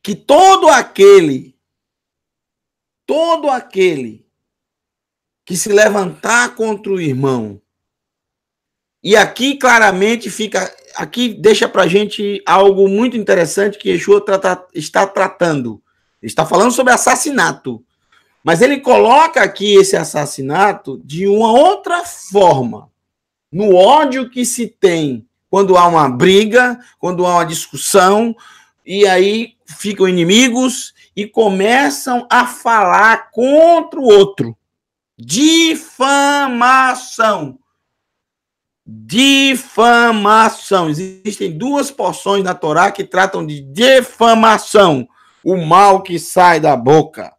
que todo aquele, todo aquele que se levantar contra o irmão, e aqui claramente fica aqui deixa para gente algo muito interessante que Yeshua trata, está tratando. Está falando sobre assassinato. Mas ele coloca aqui esse assassinato de uma outra forma. No ódio que se tem quando há uma briga, quando há uma discussão, e aí ficam inimigos e começam a falar contra o outro. Difamação difamação. Existem duas porções na Torá que tratam de difamação, o mal que sai da boca.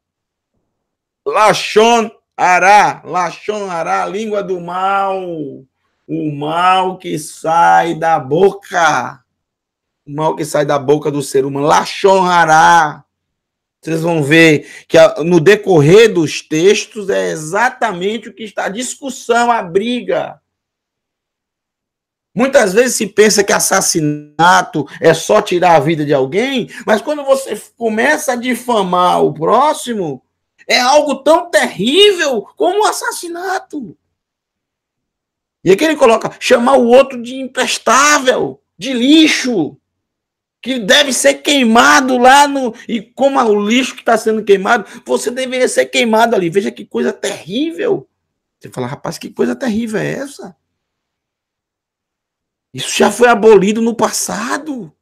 Lachon Ará, Lachon Ará, língua do mal, o mal que sai da boca. O mal que sai da boca do ser humano, Lachon Ará. Vocês vão ver que no decorrer dos textos é exatamente o que está a discussão, a briga Muitas vezes se pensa que assassinato é só tirar a vida de alguém, mas quando você começa a difamar o próximo, é algo tão terrível como o assassinato. E aqui ele coloca chamar o outro de imprestável, de lixo, que deve ser queimado lá no. E como é o lixo que está sendo queimado, você deveria ser queimado ali. Veja que coisa terrível. Você fala, rapaz, que coisa terrível é essa? Isso já foi abolido no passado.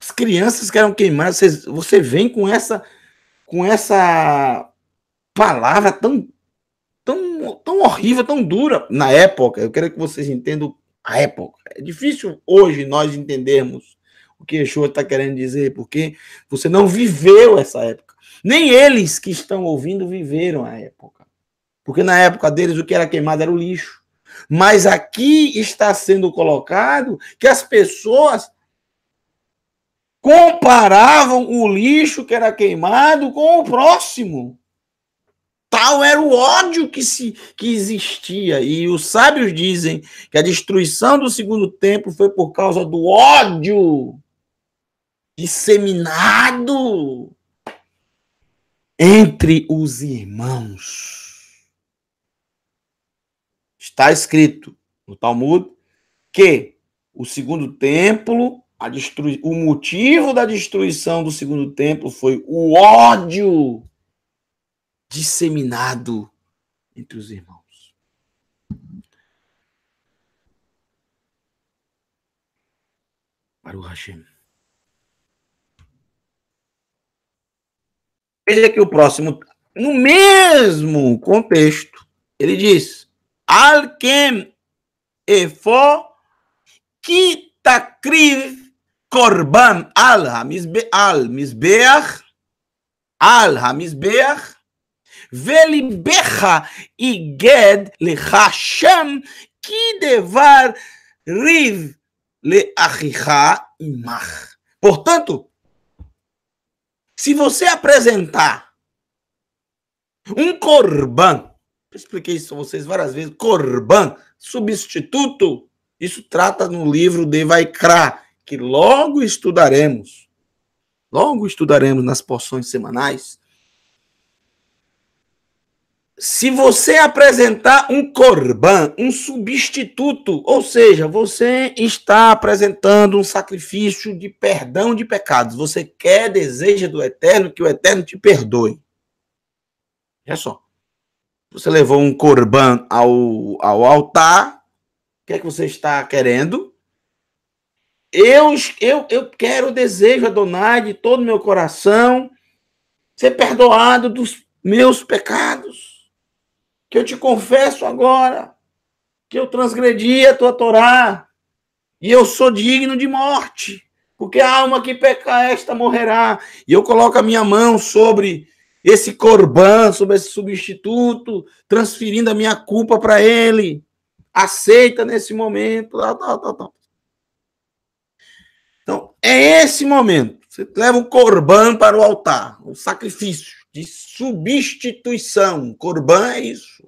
As crianças que eram queimadas, você, você vem com essa com essa palavra tão, tão, tão horrível, tão dura na época. Eu quero que vocês entendam a época. É difícil hoje nós entendermos o que Exu está querendo dizer, porque você não viveu essa época. Nem eles que estão ouvindo viveram a época. Porque na época deles o que era queimado era o lixo. Mas aqui está sendo colocado que as pessoas comparavam o lixo que era queimado com o próximo. Tal era o ódio que, se, que existia. E os sábios dizem que a destruição do segundo templo foi por causa do ódio disseminado entre os irmãos. Está escrito no Talmud que o segundo templo, a destru... o motivo da destruição do segundo templo foi o ódio disseminado entre os irmãos. Baruch Hashem. Veja que o próximo, no mesmo contexto, ele diz: al-Kem efó que takriv korban al hamisbe al-Hamizbeach Velibecha iged le hashem que devar riv leachicha imach. Portanto, se você apresentar um corban expliquei isso a vocês várias vezes. Corban, substituto. Isso trata no livro de Vaikra, que logo estudaremos. Logo estudaremos nas porções semanais. Se você apresentar um corban, um substituto, ou seja, você está apresentando um sacrifício de perdão de pecados. Você quer, deseja do Eterno que o Eterno te perdoe. É só. Você levou um corban ao, ao altar. O que é que você está querendo? Eu, eu, eu quero, desejo Adonai de todo meu coração ser perdoado dos meus pecados, que eu te confesso agora, que eu transgredi a tua Torá, e eu sou digno de morte, porque a alma que pecar esta morrerá. E eu coloco a minha mão sobre esse corban sobre esse substituto, transferindo a minha culpa para ele. Aceita nesse momento. Então, é esse momento. Você leva o corban para o altar, o sacrifício de substituição. Corban é isso.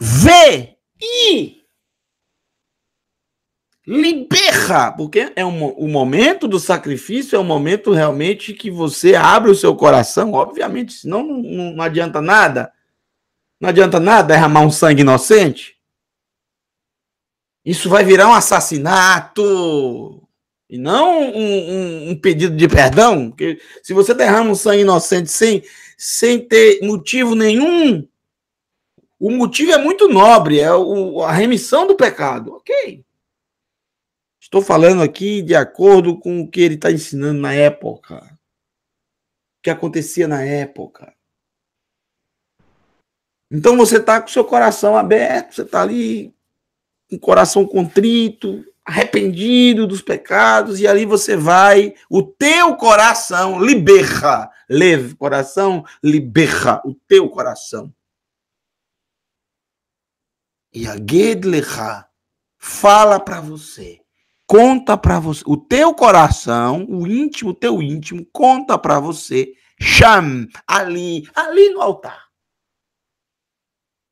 Vê e Liberra, porque é um, o momento do sacrifício é o momento realmente que você abre o seu coração, obviamente, senão não, não adianta nada. Não adianta nada derramar um sangue inocente. Isso vai virar um assassinato e não um, um, um pedido de perdão. Porque se você derrama um sangue inocente sem, sem ter motivo nenhum, o motivo é muito nobre, é o, a remissão do pecado. Ok. Estou falando aqui de acordo com o que ele está ensinando na época. O que acontecia na época. Então você está com seu coração aberto, você está ali com o coração contrito, arrependido dos pecados, e ali você vai, o teu coração liberra, leve coração, liberra o teu coração. E a Gedleha fala para você conta para você, o teu coração, o íntimo, o teu íntimo, conta para você, chame ali, ali no altar.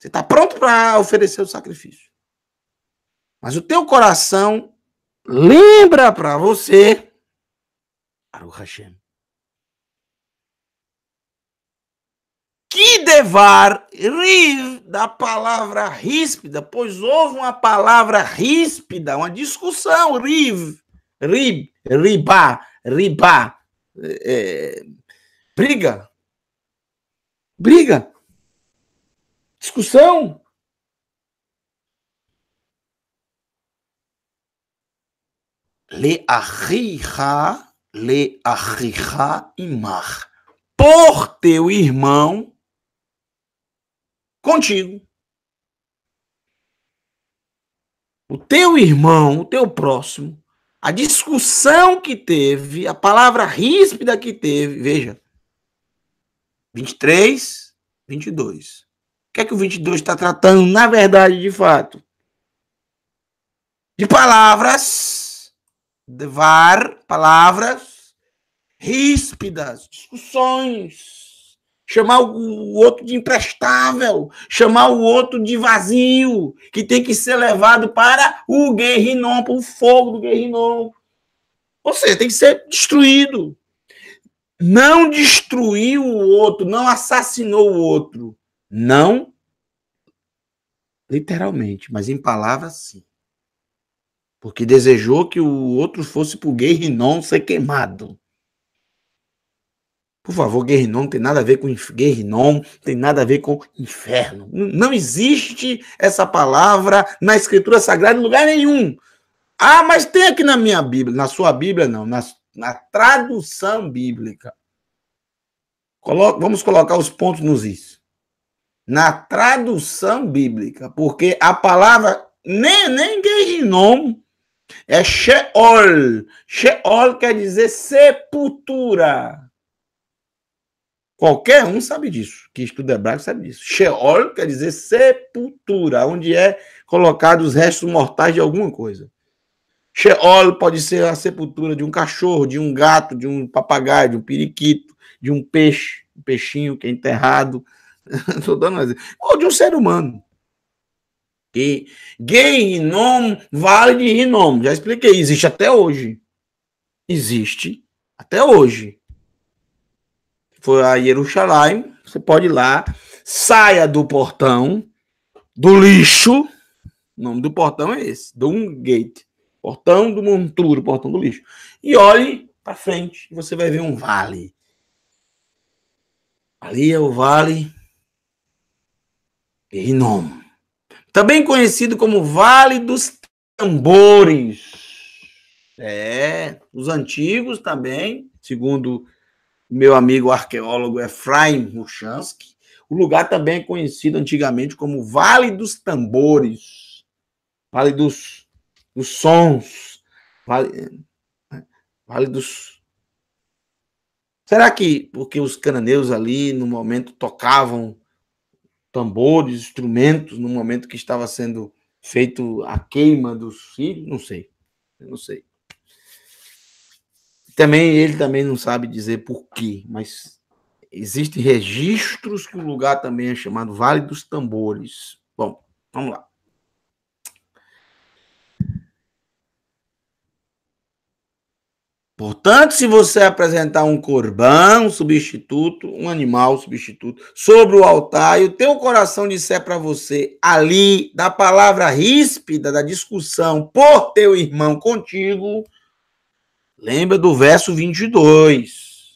Você está pronto para oferecer o sacrifício. Mas o teu coração lembra para você, Aru Hashem, Kidevar riv, da palavra ríspida, pois houve uma palavra ríspida, uma discussão, riv, rib, riba, riba, é, briga, briga, discussão. Le'achihá, le'achihá imar. Por teu irmão contigo. O teu irmão, o teu próximo, a discussão que teve, a palavra ríspida que teve, veja. 23, 22. O que é que o 22 está tratando, na verdade, de fato? De palavras, devar, palavras ríspidas, discussões chamar o outro de imprestável, chamar o outro de vazio, que tem que ser levado para o guerrinom, para o fogo do guerrinom. Ou seja, tem que ser destruído. Não destruiu o outro, não assassinou o outro. Não, literalmente, mas em palavras sim. Porque desejou que o outro fosse para o guerrinom ser queimado. Por favor, Guerrinon não tem nada a ver com Guerrinon, tem nada a ver com inferno. Não existe essa palavra na Escritura Sagrada em lugar nenhum. Ah, mas tem aqui na minha Bíblia, na sua Bíblia não, na, na tradução bíblica. Coloca, vamos colocar os pontos nos is. Na tradução bíblica, porque a palavra nem, nem não é Sheol. Sheol quer dizer sepultura. Qualquer um sabe disso, que estuda hebraico sabe disso. Sheol quer dizer sepultura, onde é colocado os restos mortais de alguma coisa. Sheol pode ser a sepultura de um cachorro, de um gato, de um papagaio, de um periquito, de um peixe, um peixinho que é enterrado, Estou dando um exemplo. ou de um ser humano. E gay, rinom, vale de rinom, já expliquei, existe até hoje. Existe até hoje foi a Jerusalém, você pode ir lá, saia do portão, do lixo. O nome do portão é esse, dungate Portão do monturo, portão do lixo. E olhe para frente, você vai ver um vale. Ali é o vale Rinom. Também conhecido como Vale dos Tambores. É, os antigos também, segundo meu amigo arqueólogo Efraim Ruchansky. O lugar também é conhecido antigamente como Vale dos Tambores, Vale dos, dos Sons, vale, vale dos Será que porque os cananeus ali no momento tocavam tambores, instrumentos, no momento que estava sendo feito a queima dos filhos? Não sei. Eu não sei. Também ele também não sabe dizer por quê, mas existem registros que o lugar também é chamado Vale dos Tambores. Bom, vamos lá. Portanto, se você apresentar um corbão, um substituto, um animal substituto, sobre o altar e o teu coração disser para você ali da palavra ríspida da discussão por teu irmão contigo, Lembra do verso 22.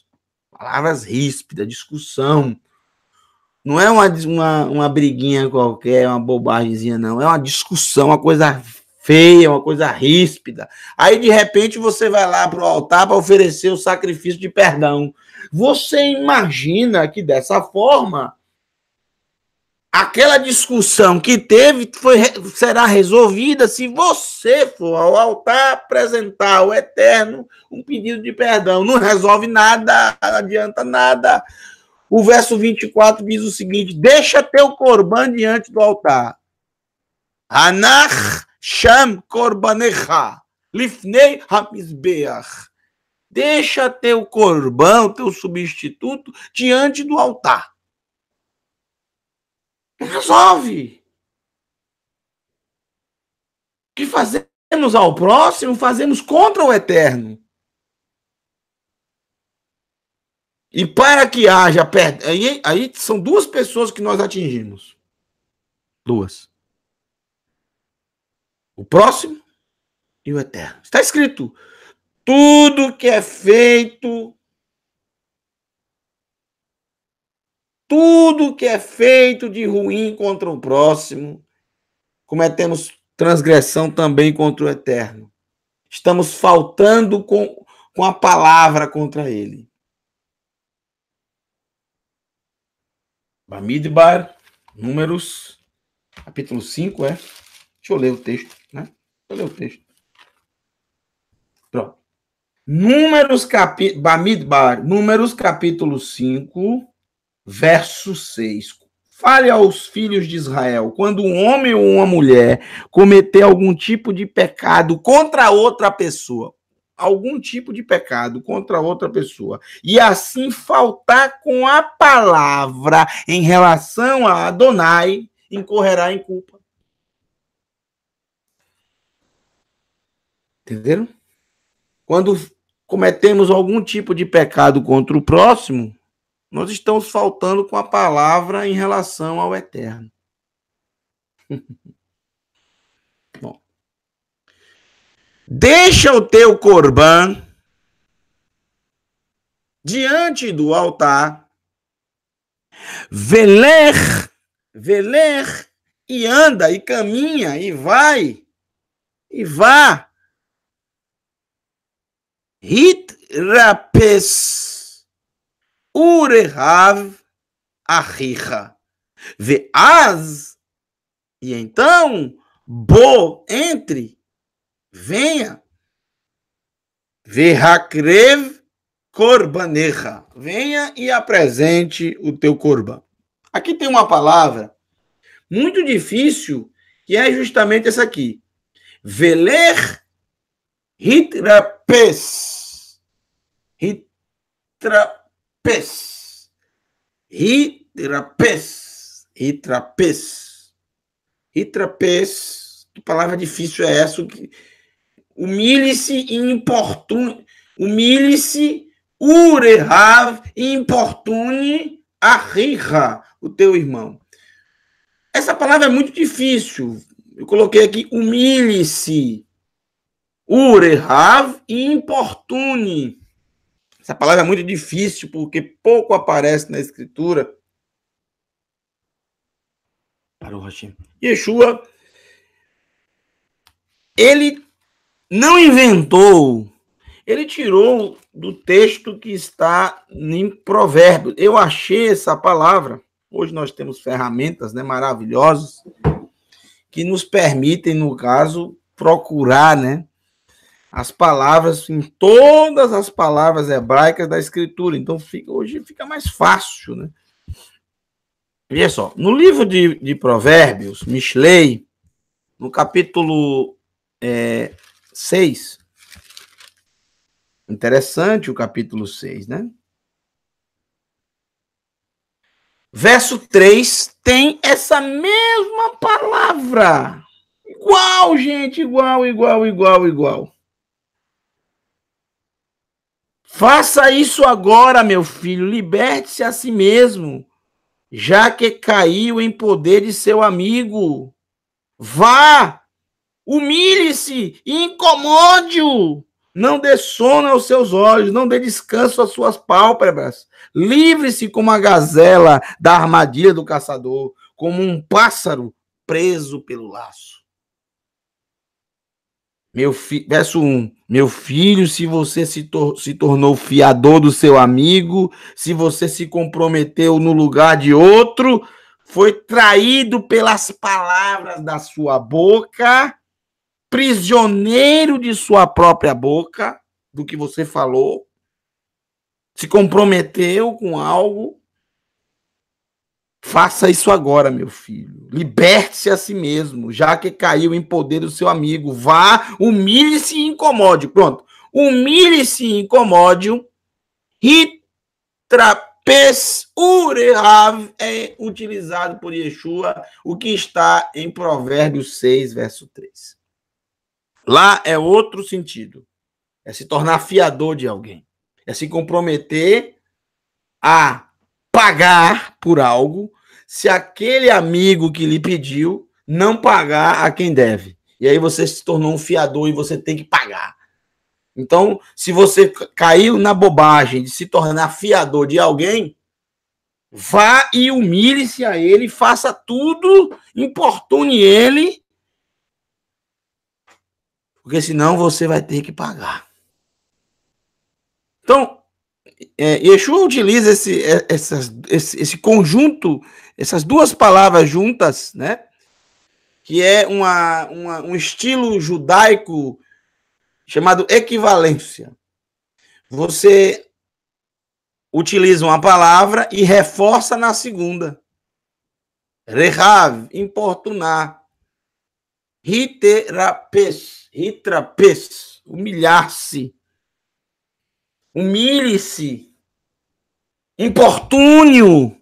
Palavras ríspidas, discussão. Não é uma, uma, uma briguinha qualquer, uma bobagemzinha, não. É uma discussão, uma coisa feia, uma coisa ríspida. Aí, de repente, você vai lá para o altar para oferecer o sacrifício de perdão. Você imagina que dessa forma aquela discussão que teve foi, será resolvida se você for ao altar apresentar ao Eterno um pedido de perdão. Não resolve nada, não adianta nada. O verso 24 diz o seguinte: Deixa teu corban diante do altar. Anach sham korbanecha lifnei hamizbeach. Deixa teu corban, teu substituto, diante do altar. Resolve. O que fazemos ao próximo, fazemos contra o eterno. E para que haja. perda? Aí, aí são duas pessoas que nós atingimos. Duas. O próximo e o eterno. Está escrito: tudo que é feito tudo que é feito de ruim contra o próximo, cometemos transgressão também contra o Eterno. Estamos faltando com, com a palavra contra ele. Bamidbar, Números, capítulo 5, é? Deixa eu ler o texto, né? Deixa eu ler o texto. Pronto. Números, capi... Bamidbar, Números, capítulo 5, verso 6. Fale aos filhos de Israel: quando um homem ou uma mulher cometer algum tipo de pecado contra outra pessoa, algum tipo de pecado contra outra pessoa, e assim faltar com a palavra em relação a Adonai, incorrerá em culpa. Entenderam? Quando cometemos algum tipo de pecado contra o próximo, nós estamos faltando com a palavra em relação ao eterno. Bom. Deixa o teu corban diante do altar. Veler, veler e anda e caminha e vai e vá. Hit rapes Urehav ve as. E então, bo, entre, venha. ve hakrev Korbanecha. Venha e apresente o teu corba. Aqui tem uma palavra muito difícil, que é justamente essa aqui. Veler hitrapes. Hitrapes rapes. Ritrapes. Ritrapes. Ritrapes. Que palavra difícil é essa? Humilhe-se e importune. Humilhe-se, urehav e importune a rirra, o teu irmão. Essa palavra é muito difícil. Eu coloquei aqui humilhe-se, urehav e importune essa palavra é muito difícil porque pouco aparece na escritura. Parou, Yeshua, ele não inventou, ele tirou do texto que está em Provérbios. Eu achei essa palavra. Hoje nós temos ferramentas né, maravilhosas que nos permitem, no caso, procurar né, as palavras em todas as palavras hebraicas da escritura. Então fica, hoje fica mais fácil, né? Veja só, no livro de, de Provérbios, Mishlei, no capítulo é, 6, interessante o capítulo 6, né? Verso 3 tem essa mesma palavra. Igual, gente, igual, igual, igual, igual. Faça isso agora, meu filho, liberte-se a si mesmo, já que caiu em poder de seu amigo. Vá, humilhe-se e incomode-o. Não dê sono aos seus olhos, não dê descanso às suas pálpebras. Livre-se como a gazela da armadilha do caçador, como um pássaro preso pelo laço. Meu fi... Verso 1. Meu filho, se você se, tor se tornou fiador do seu amigo, se você se comprometeu no lugar de outro, foi traído pelas palavras da sua boca, prisioneiro de sua própria boca, do que você falou, se comprometeu com algo, Faça isso agora, meu filho. Liberte-se a si mesmo, já que caiu em poder do seu amigo. Vá, humilhe-se e incomode. Pronto. Humilhe-se e incomode. E trapez ureav é utilizado por Yeshua, o que está em Provérbios 6, verso 3. Lá é outro sentido. É se tornar fiador de alguém. É se comprometer a pagar por algo se aquele amigo que lhe pediu não pagar a quem deve. E aí você se tornou um fiador e você tem que pagar. Então, se você caiu na bobagem de se tornar fiador de alguém, vá e humilhe-se a ele, faça tudo, importune ele, porque senão você vai ter que pagar. Então, é, Yeshua utiliza esse, é, essas, esse, esse conjunto, essas duas palavras juntas, né? Que é uma, uma, um estilo judaico chamado equivalência. Você utiliza uma palavra e reforça na segunda. Rehav, importunar. Riterapes, ritrapes, humilhar-se. Humilhe-se. Importune-o.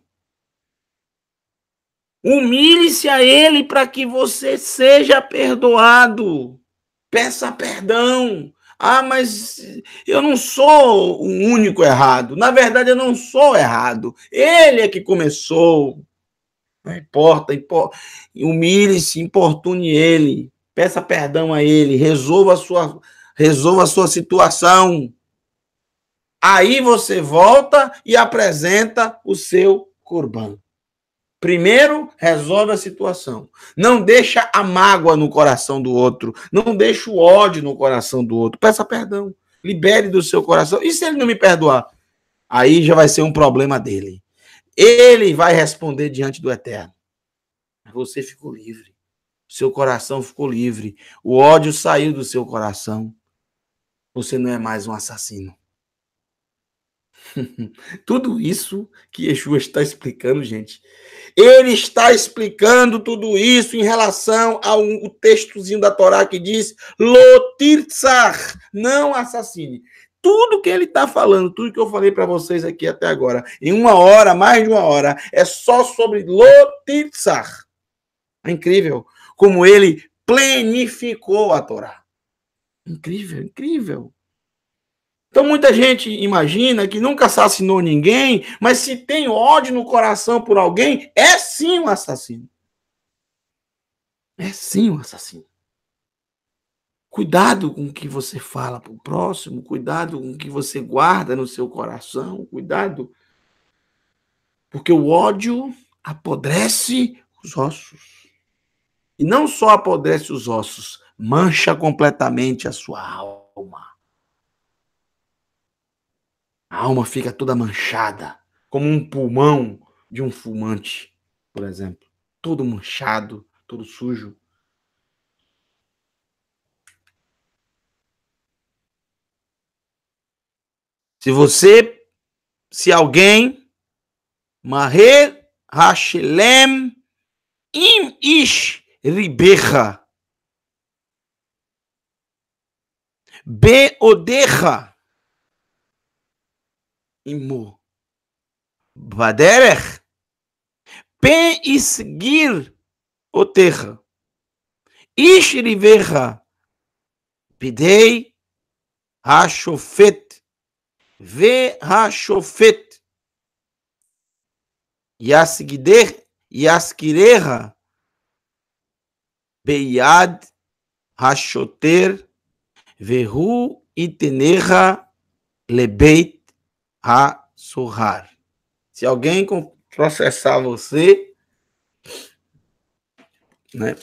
Humilhe-se a Ele para que você seja perdoado. Peça perdão. Ah, mas eu não sou o único errado. Na verdade, eu não sou errado. Ele é que começou. Não importa. importa. Humilhe-se, importune Ele. Peça perdão a Ele. Resolva a sua, resolva a sua situação. Aí você volta e apresenta o seu corban. Primeiro, resolve a situação. Não deixa a mágoa no coração do outro. Não deixa o ódio no coração do outro. Peça perdão. Libere do seu coração. E se ele não me perdoar? Aí já vai ser um problema dele. Ele vai responder diante do Eterno. Você ficou livre. Seu coração ficou livre. O ódio saiu do seu coração. Você não é mais um assassino. tudo isso que Yeshua está explicando, gente, ele está explicando tudo isso em relação ao textozinho da Torá que diz: Lotirtzar, não assassine. Tudo que ele está falando, tudo que eu falei para vocês aqui até agora, em uma hora, mais de uma hora, é só sobre Lotirtzar. É incrível como ele plenificou a Torá. Incrível, incrível. Então muita gente imagina que nunca assassinou ninguém, mas se tem ódio no coração por alguém, é sim um assassino. É sim um assassino. Cuidado com o que você fala para o próximo, cuidado com o que você guarda no seu coração, cuidado. Porque o ódio apodrece os ossos. E não só apodrece os ossos, mancha completamente a sua alma. A alma fica toda manchada, como um pulmão de um fumante, por exemplo. Todo manchado, todo sujo. Se você, se alguém, Maher Hashelem Im Ish Ribecha Beodecha imu. Baderech. pen e seguir o terra. Ishriverra. Pidei Rachofet. Ve Rachofet. Yaskider Yaskireha. Beyad Rachoter. Verru Itenerra Lebeit Surrar. Se alguém processar você, né,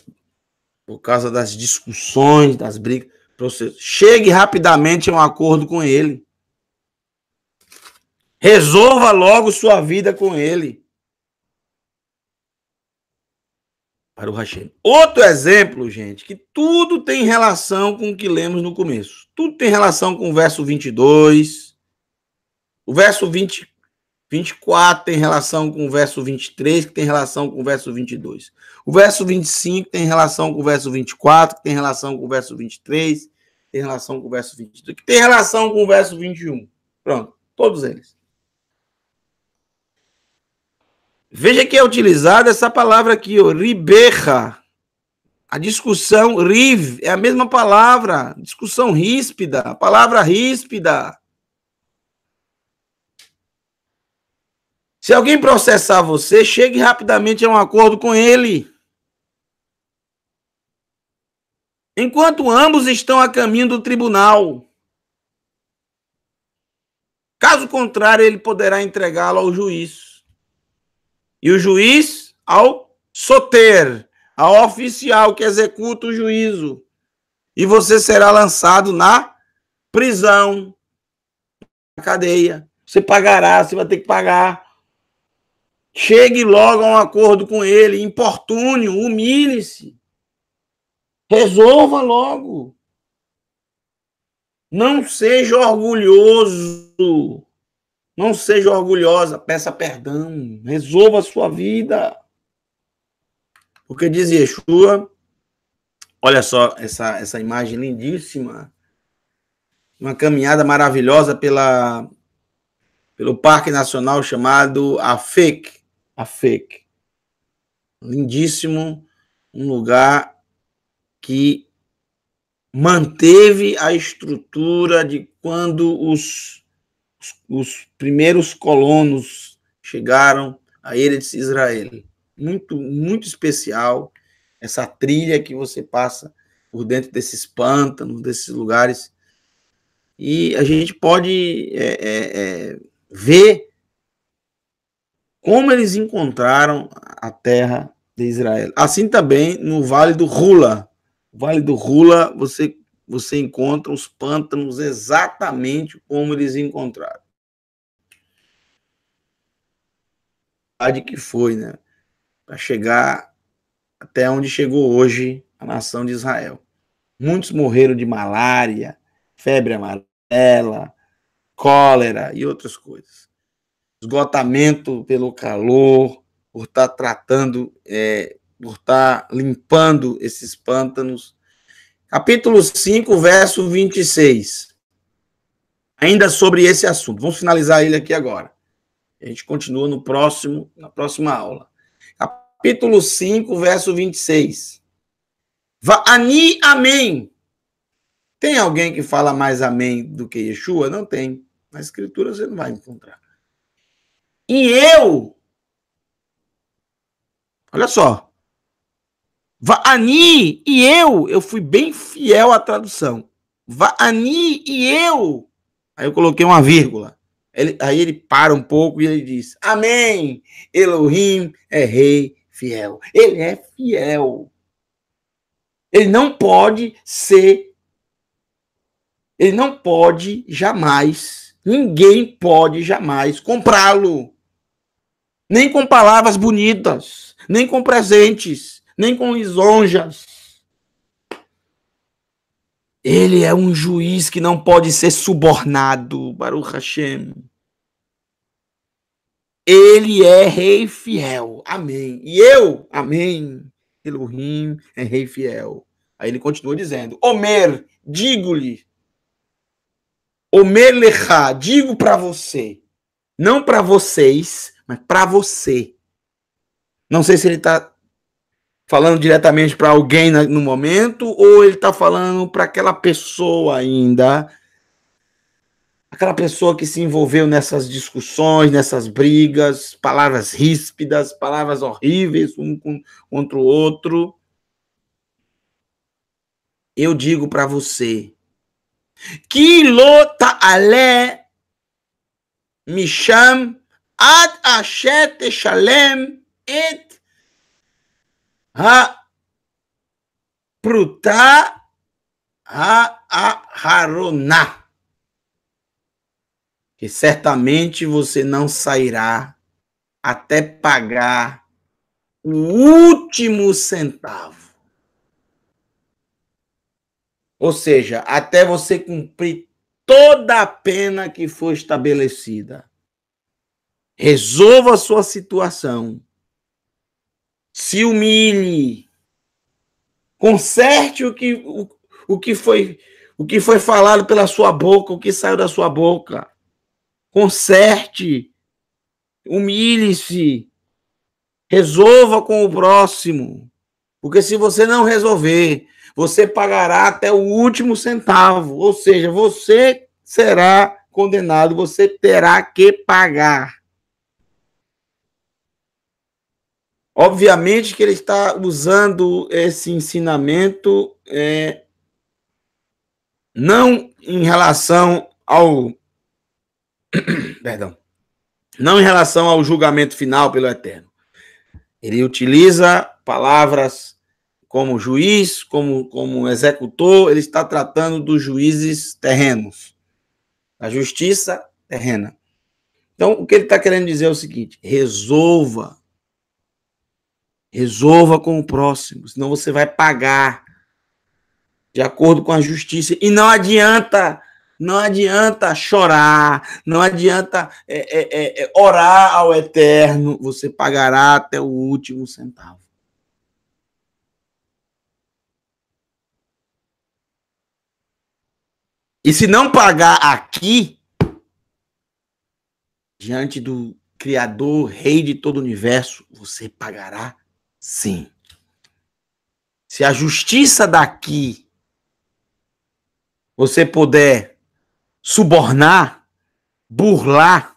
por causa das discussões, das brigas, chegue rapidamente a um acordo com ele. Resolva logo sua vida com ele. Para o Hashem. Outro exemplo, gente, que tudo tem relação com o que lemos no começo. Tudo tem relação com o verso 22, o verso 20, 24 tem relação com o verso 23, que tem relação com o verso 22. O verso 25 tem relação com o verso 24, que tem relação com o verso 23, tem relação com o verso 22, que tem relação com o verso 21. Pronto, todos eles. Veja que é utilizada essa palavra aqui, ó, ribeja. A discussão riv é a mesma palavra, discussão ríspida, a palavra ríspida. Se alguém processar você, chegue rapidamente a um acordo com ele. Enquanto ambos estão a caminho do tribunal. Caso contrário, ele poderá entregá-lo ao juiz. E o juiz ao soter, ao oficial que executa o juízo. E você será lançado na prisão, na cadeia. Você pagará, você vai ter que pagar. Chegue logo a um acordo com ele, importune-o, humilhe-se. Resolva logo. Não seja orgulhoso. Não seja orgulhosa, peça perdão, resolva a sua vida. Porque diz Yeshua, olha só essa, essa imagem lindíssima, uma caminhada maravilhosa pela, pelo Parque Nacional chamado Afek, a Fake. Lindíssimo, um lugar que manteve a estrutura de quando os, os, primeiros colonos chegaram a ilha de Israel. Muito, muito especial essa trilha que você passa por dentro desses pântanos, desses lugares. E a gente pode é, é, é, ver como eles encontraram a terra de Israel. Assim também no Vale do Rula. vale do Rula, você, você encontra os pântanos exatamente como eles encontraram. de que foi, né? Para chegar até onde chegou hoje a nação de Israel. Muitos morreram de malária, febre amarela, cólera e outras coisas esgotamento pelo calor, por estar tá tratando, é, por estar tá limpando esses pântanos. Capítulo 5, verso 26. Ainda sobre esse assunto. Vamos finalizar ele aqui agora. A gente continua no próximo, na próxima aula. Capítulo 5, verso 26. Ani, amém. Tem alguém que fala mais amém do que Yeshua? Não tem. Na escritura você não vai encontrar. E eu. Olha só. Vaani e eu. Eu fui bem fiel à tradução. Vaani e eu. Aí eu coloquei uma vírgula. Ele, aí ele para um pouco e ele diz: Amém. Elohim é rei fiel. Ele é fiel. Ele não pode ser. Ele não pode jamais. Ninguém pode jamais comprá-lo nem com palavras bonitas, nem com presentes, nem com lisonjas. Ele é um juiz que não pode ser subornado, Baruch Hashem. Ele é rei fiel. Amém. E eu, amém. Elohim é rei fiel. Aí ele continua dizendo: Omer, digo-lhe. Omer Lechá, digo para você. Não para vocês, mas para você. Não sei se ele está falando diretamente para alguém no momento ou ele está falando para aquela pessoa ainda. Aquela pessoa que se envolveu nessas discussões, nessas brigas, palavras ríspidas, palavras horríveis um contra o outro. Eu digo para você, lota alé, me chame עד shalem תשלם את הפרוטה האחרונה. Que certamente você não sairá até pagar o último centavo. Ou seja, até você cumprir toda a pena que foi estabelecida resolva a sua situação, se humilhe, conserte o que, o, o que foi o que foi falado pela sua boca, o que saiu da sua boca. Conserte, humilhe-se, resolva com o próximo, porque se você não resolver, você pagará até o último centavo, ou seja, você será condenado, você terá que pagar. Obviamente que ele está usando esse ensinamento é, não em relação ao. Perdão. Não em relação ao julgamento final pelo Eterno. Ele utiliza palavras como juiz, como, como executor, ele está tratando dos juízes terrenos, da justiça terrena. Então, o que ele está querendo dizer é o seguinte: resolva Resolva com o próximo, senão você vai pagar de acordo com a justiça. E não adianta, não adianta chorar, não adianta é, é, é, é, orar ao eterno, você pagará até o último centavo. E se não pagar aqui, diante do Criador, Rei de todo o universo, você pagará Sim. Se a justiça daqui você puder subornar, burlar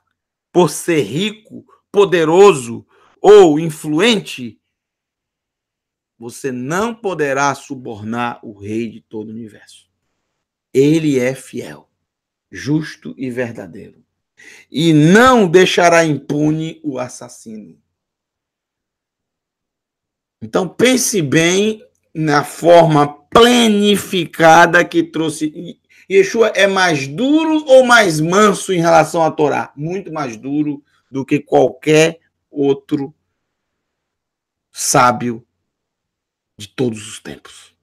por ser rico, poderoso ou influente, você não poderá subornar o rei de todo o universo. Ele é fiel, justo e verdadeiro. E não deixará impune o assassino. Então pense bem na forma planificada que trouxe. Yeshua é mais duro ou mais manso em relação à Torá? Muito mais duro do que qualquer outro sábio de todos os tempos.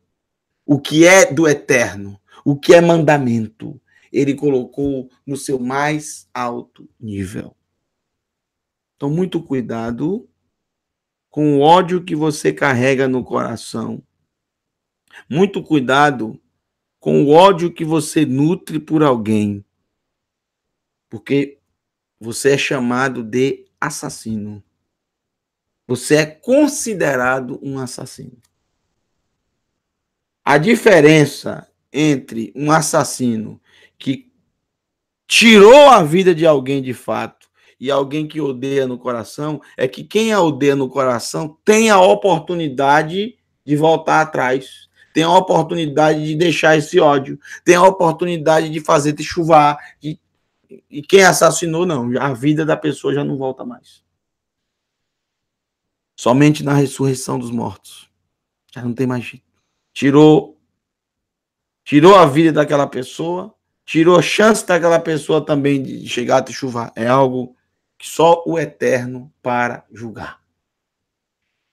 O que é do eterno, o que é mandamento, ele colocou no seu mais alto nível. Então, muito cuidado com o ódio que você carrega no coração. Muito cuidado com o ódio que você nutre por alguém. Porque você é chamado de assassino. Você é considerado um assassino. A diferença entre um assassino que tirou a vida de alguém de fato e alguém que odeia no coração é que quem a odeia no coração tem a oportunidade de voltar atrás, tem a oportunidade de deixar esse ódio, tem a oportunidade de fazer te chuvar. De... E quem assassinou, não, a vida da pessoa já não volta mais. Somente na ressurreição dos mortos. Já não tem mais jeito. Tirou, tirou a vida daquela pessoa, tirou a chance daquela pessoa também de chegar a te chuvar. É algo só o Eterno para julgar.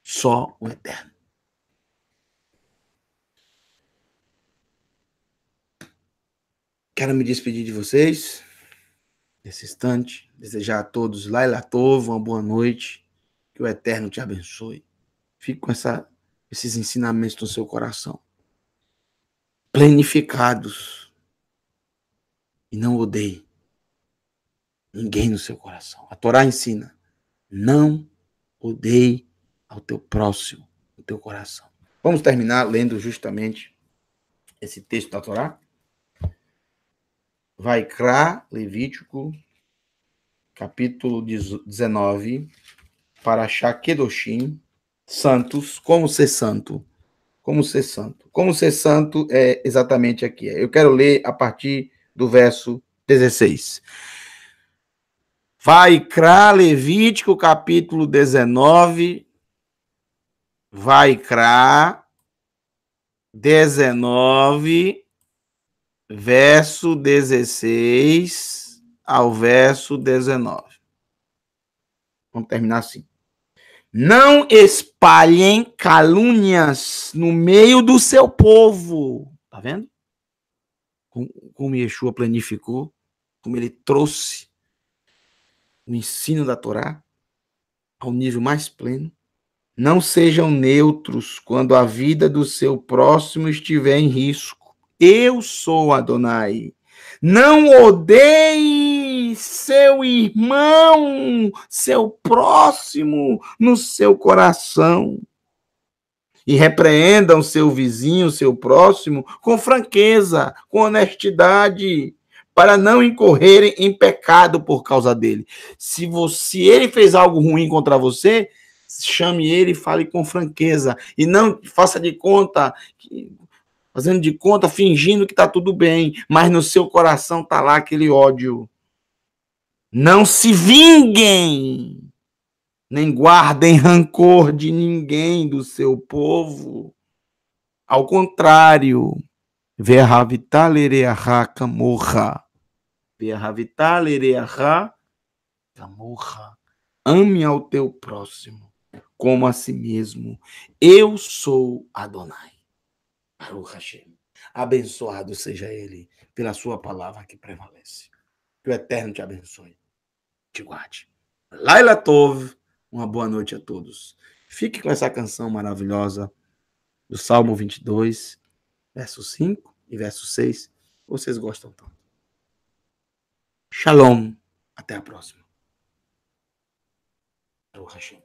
Só o Eterno. Quero me despedir de vocês nesse instante, desejar a todos lá e lá uma boa noite, que o Eterno te abençoe. Fique com essa, esses ensinamentos no seu coração. Planificados. E não odeie ninguém no seu coração. A Torá ensina: não odeie ao teu próximo, o teu coração. Vamos terminar lendo justamente esse texto da Torá. Vai Crá, Levítico, capítulo 19, para achar Kedoshim, santos, como ser santo. Como ser santo. Como ser santo é exatamente aqui. Eu quero ler a partir do verso 16. Vai crá, Levítico capítulo 19. Vai crá, 19, verso 16 ao verso 19. Vamos terminar assim. Não espalhem calúnias no meio do seu povo. Tá vendo? Como Yeshua planificou, como ele trouxe o ensino da Torá ao nível mais pleno. Não sejam neutros quando a vida do seu próximo estiver em risco. Eu sou Adonai. Não odeie seu irmão, seu próximo no seu coração. E repreendam seu vizinho, seu próximo, com franqueza, com honestidade para não incorrerem em pecado por causa dele. Se, você, se ele fez algo ruim contra você, chame ele e fale com franqueza. E não faça de conta, fazendo de conta, fingindo que está tudo bem, mas no seu coração está lá aquele ódio. Não se vinguem, nem guardem rancor de ninguém do seu povo. Ao contrário, verra vitalere morra. Ame ao teu próximo como a si mesmo. Eu sou Adonai. Baruch Hashem. Abençoado seja ele pela sua palavra que prevalece. Que o Eterno te abençoe. Te guarde. Laila Tov. Uma boa noite a todos. Fique com essa canção maravilhosa do Salmo 22, verso 5 e verso 6. Vocês gostam tanto. Shalom. Até a próxima. Baruch Hashem.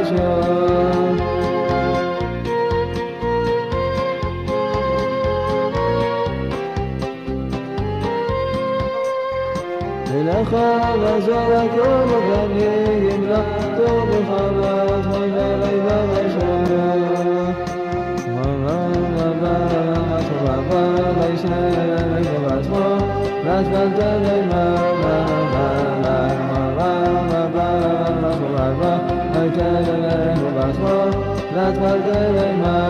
خاب زرق الغني لحظة بحماس من ليل غشاء ومن غبا غشاء غشاء غشاء غشاء غشاء غشاء they Mata.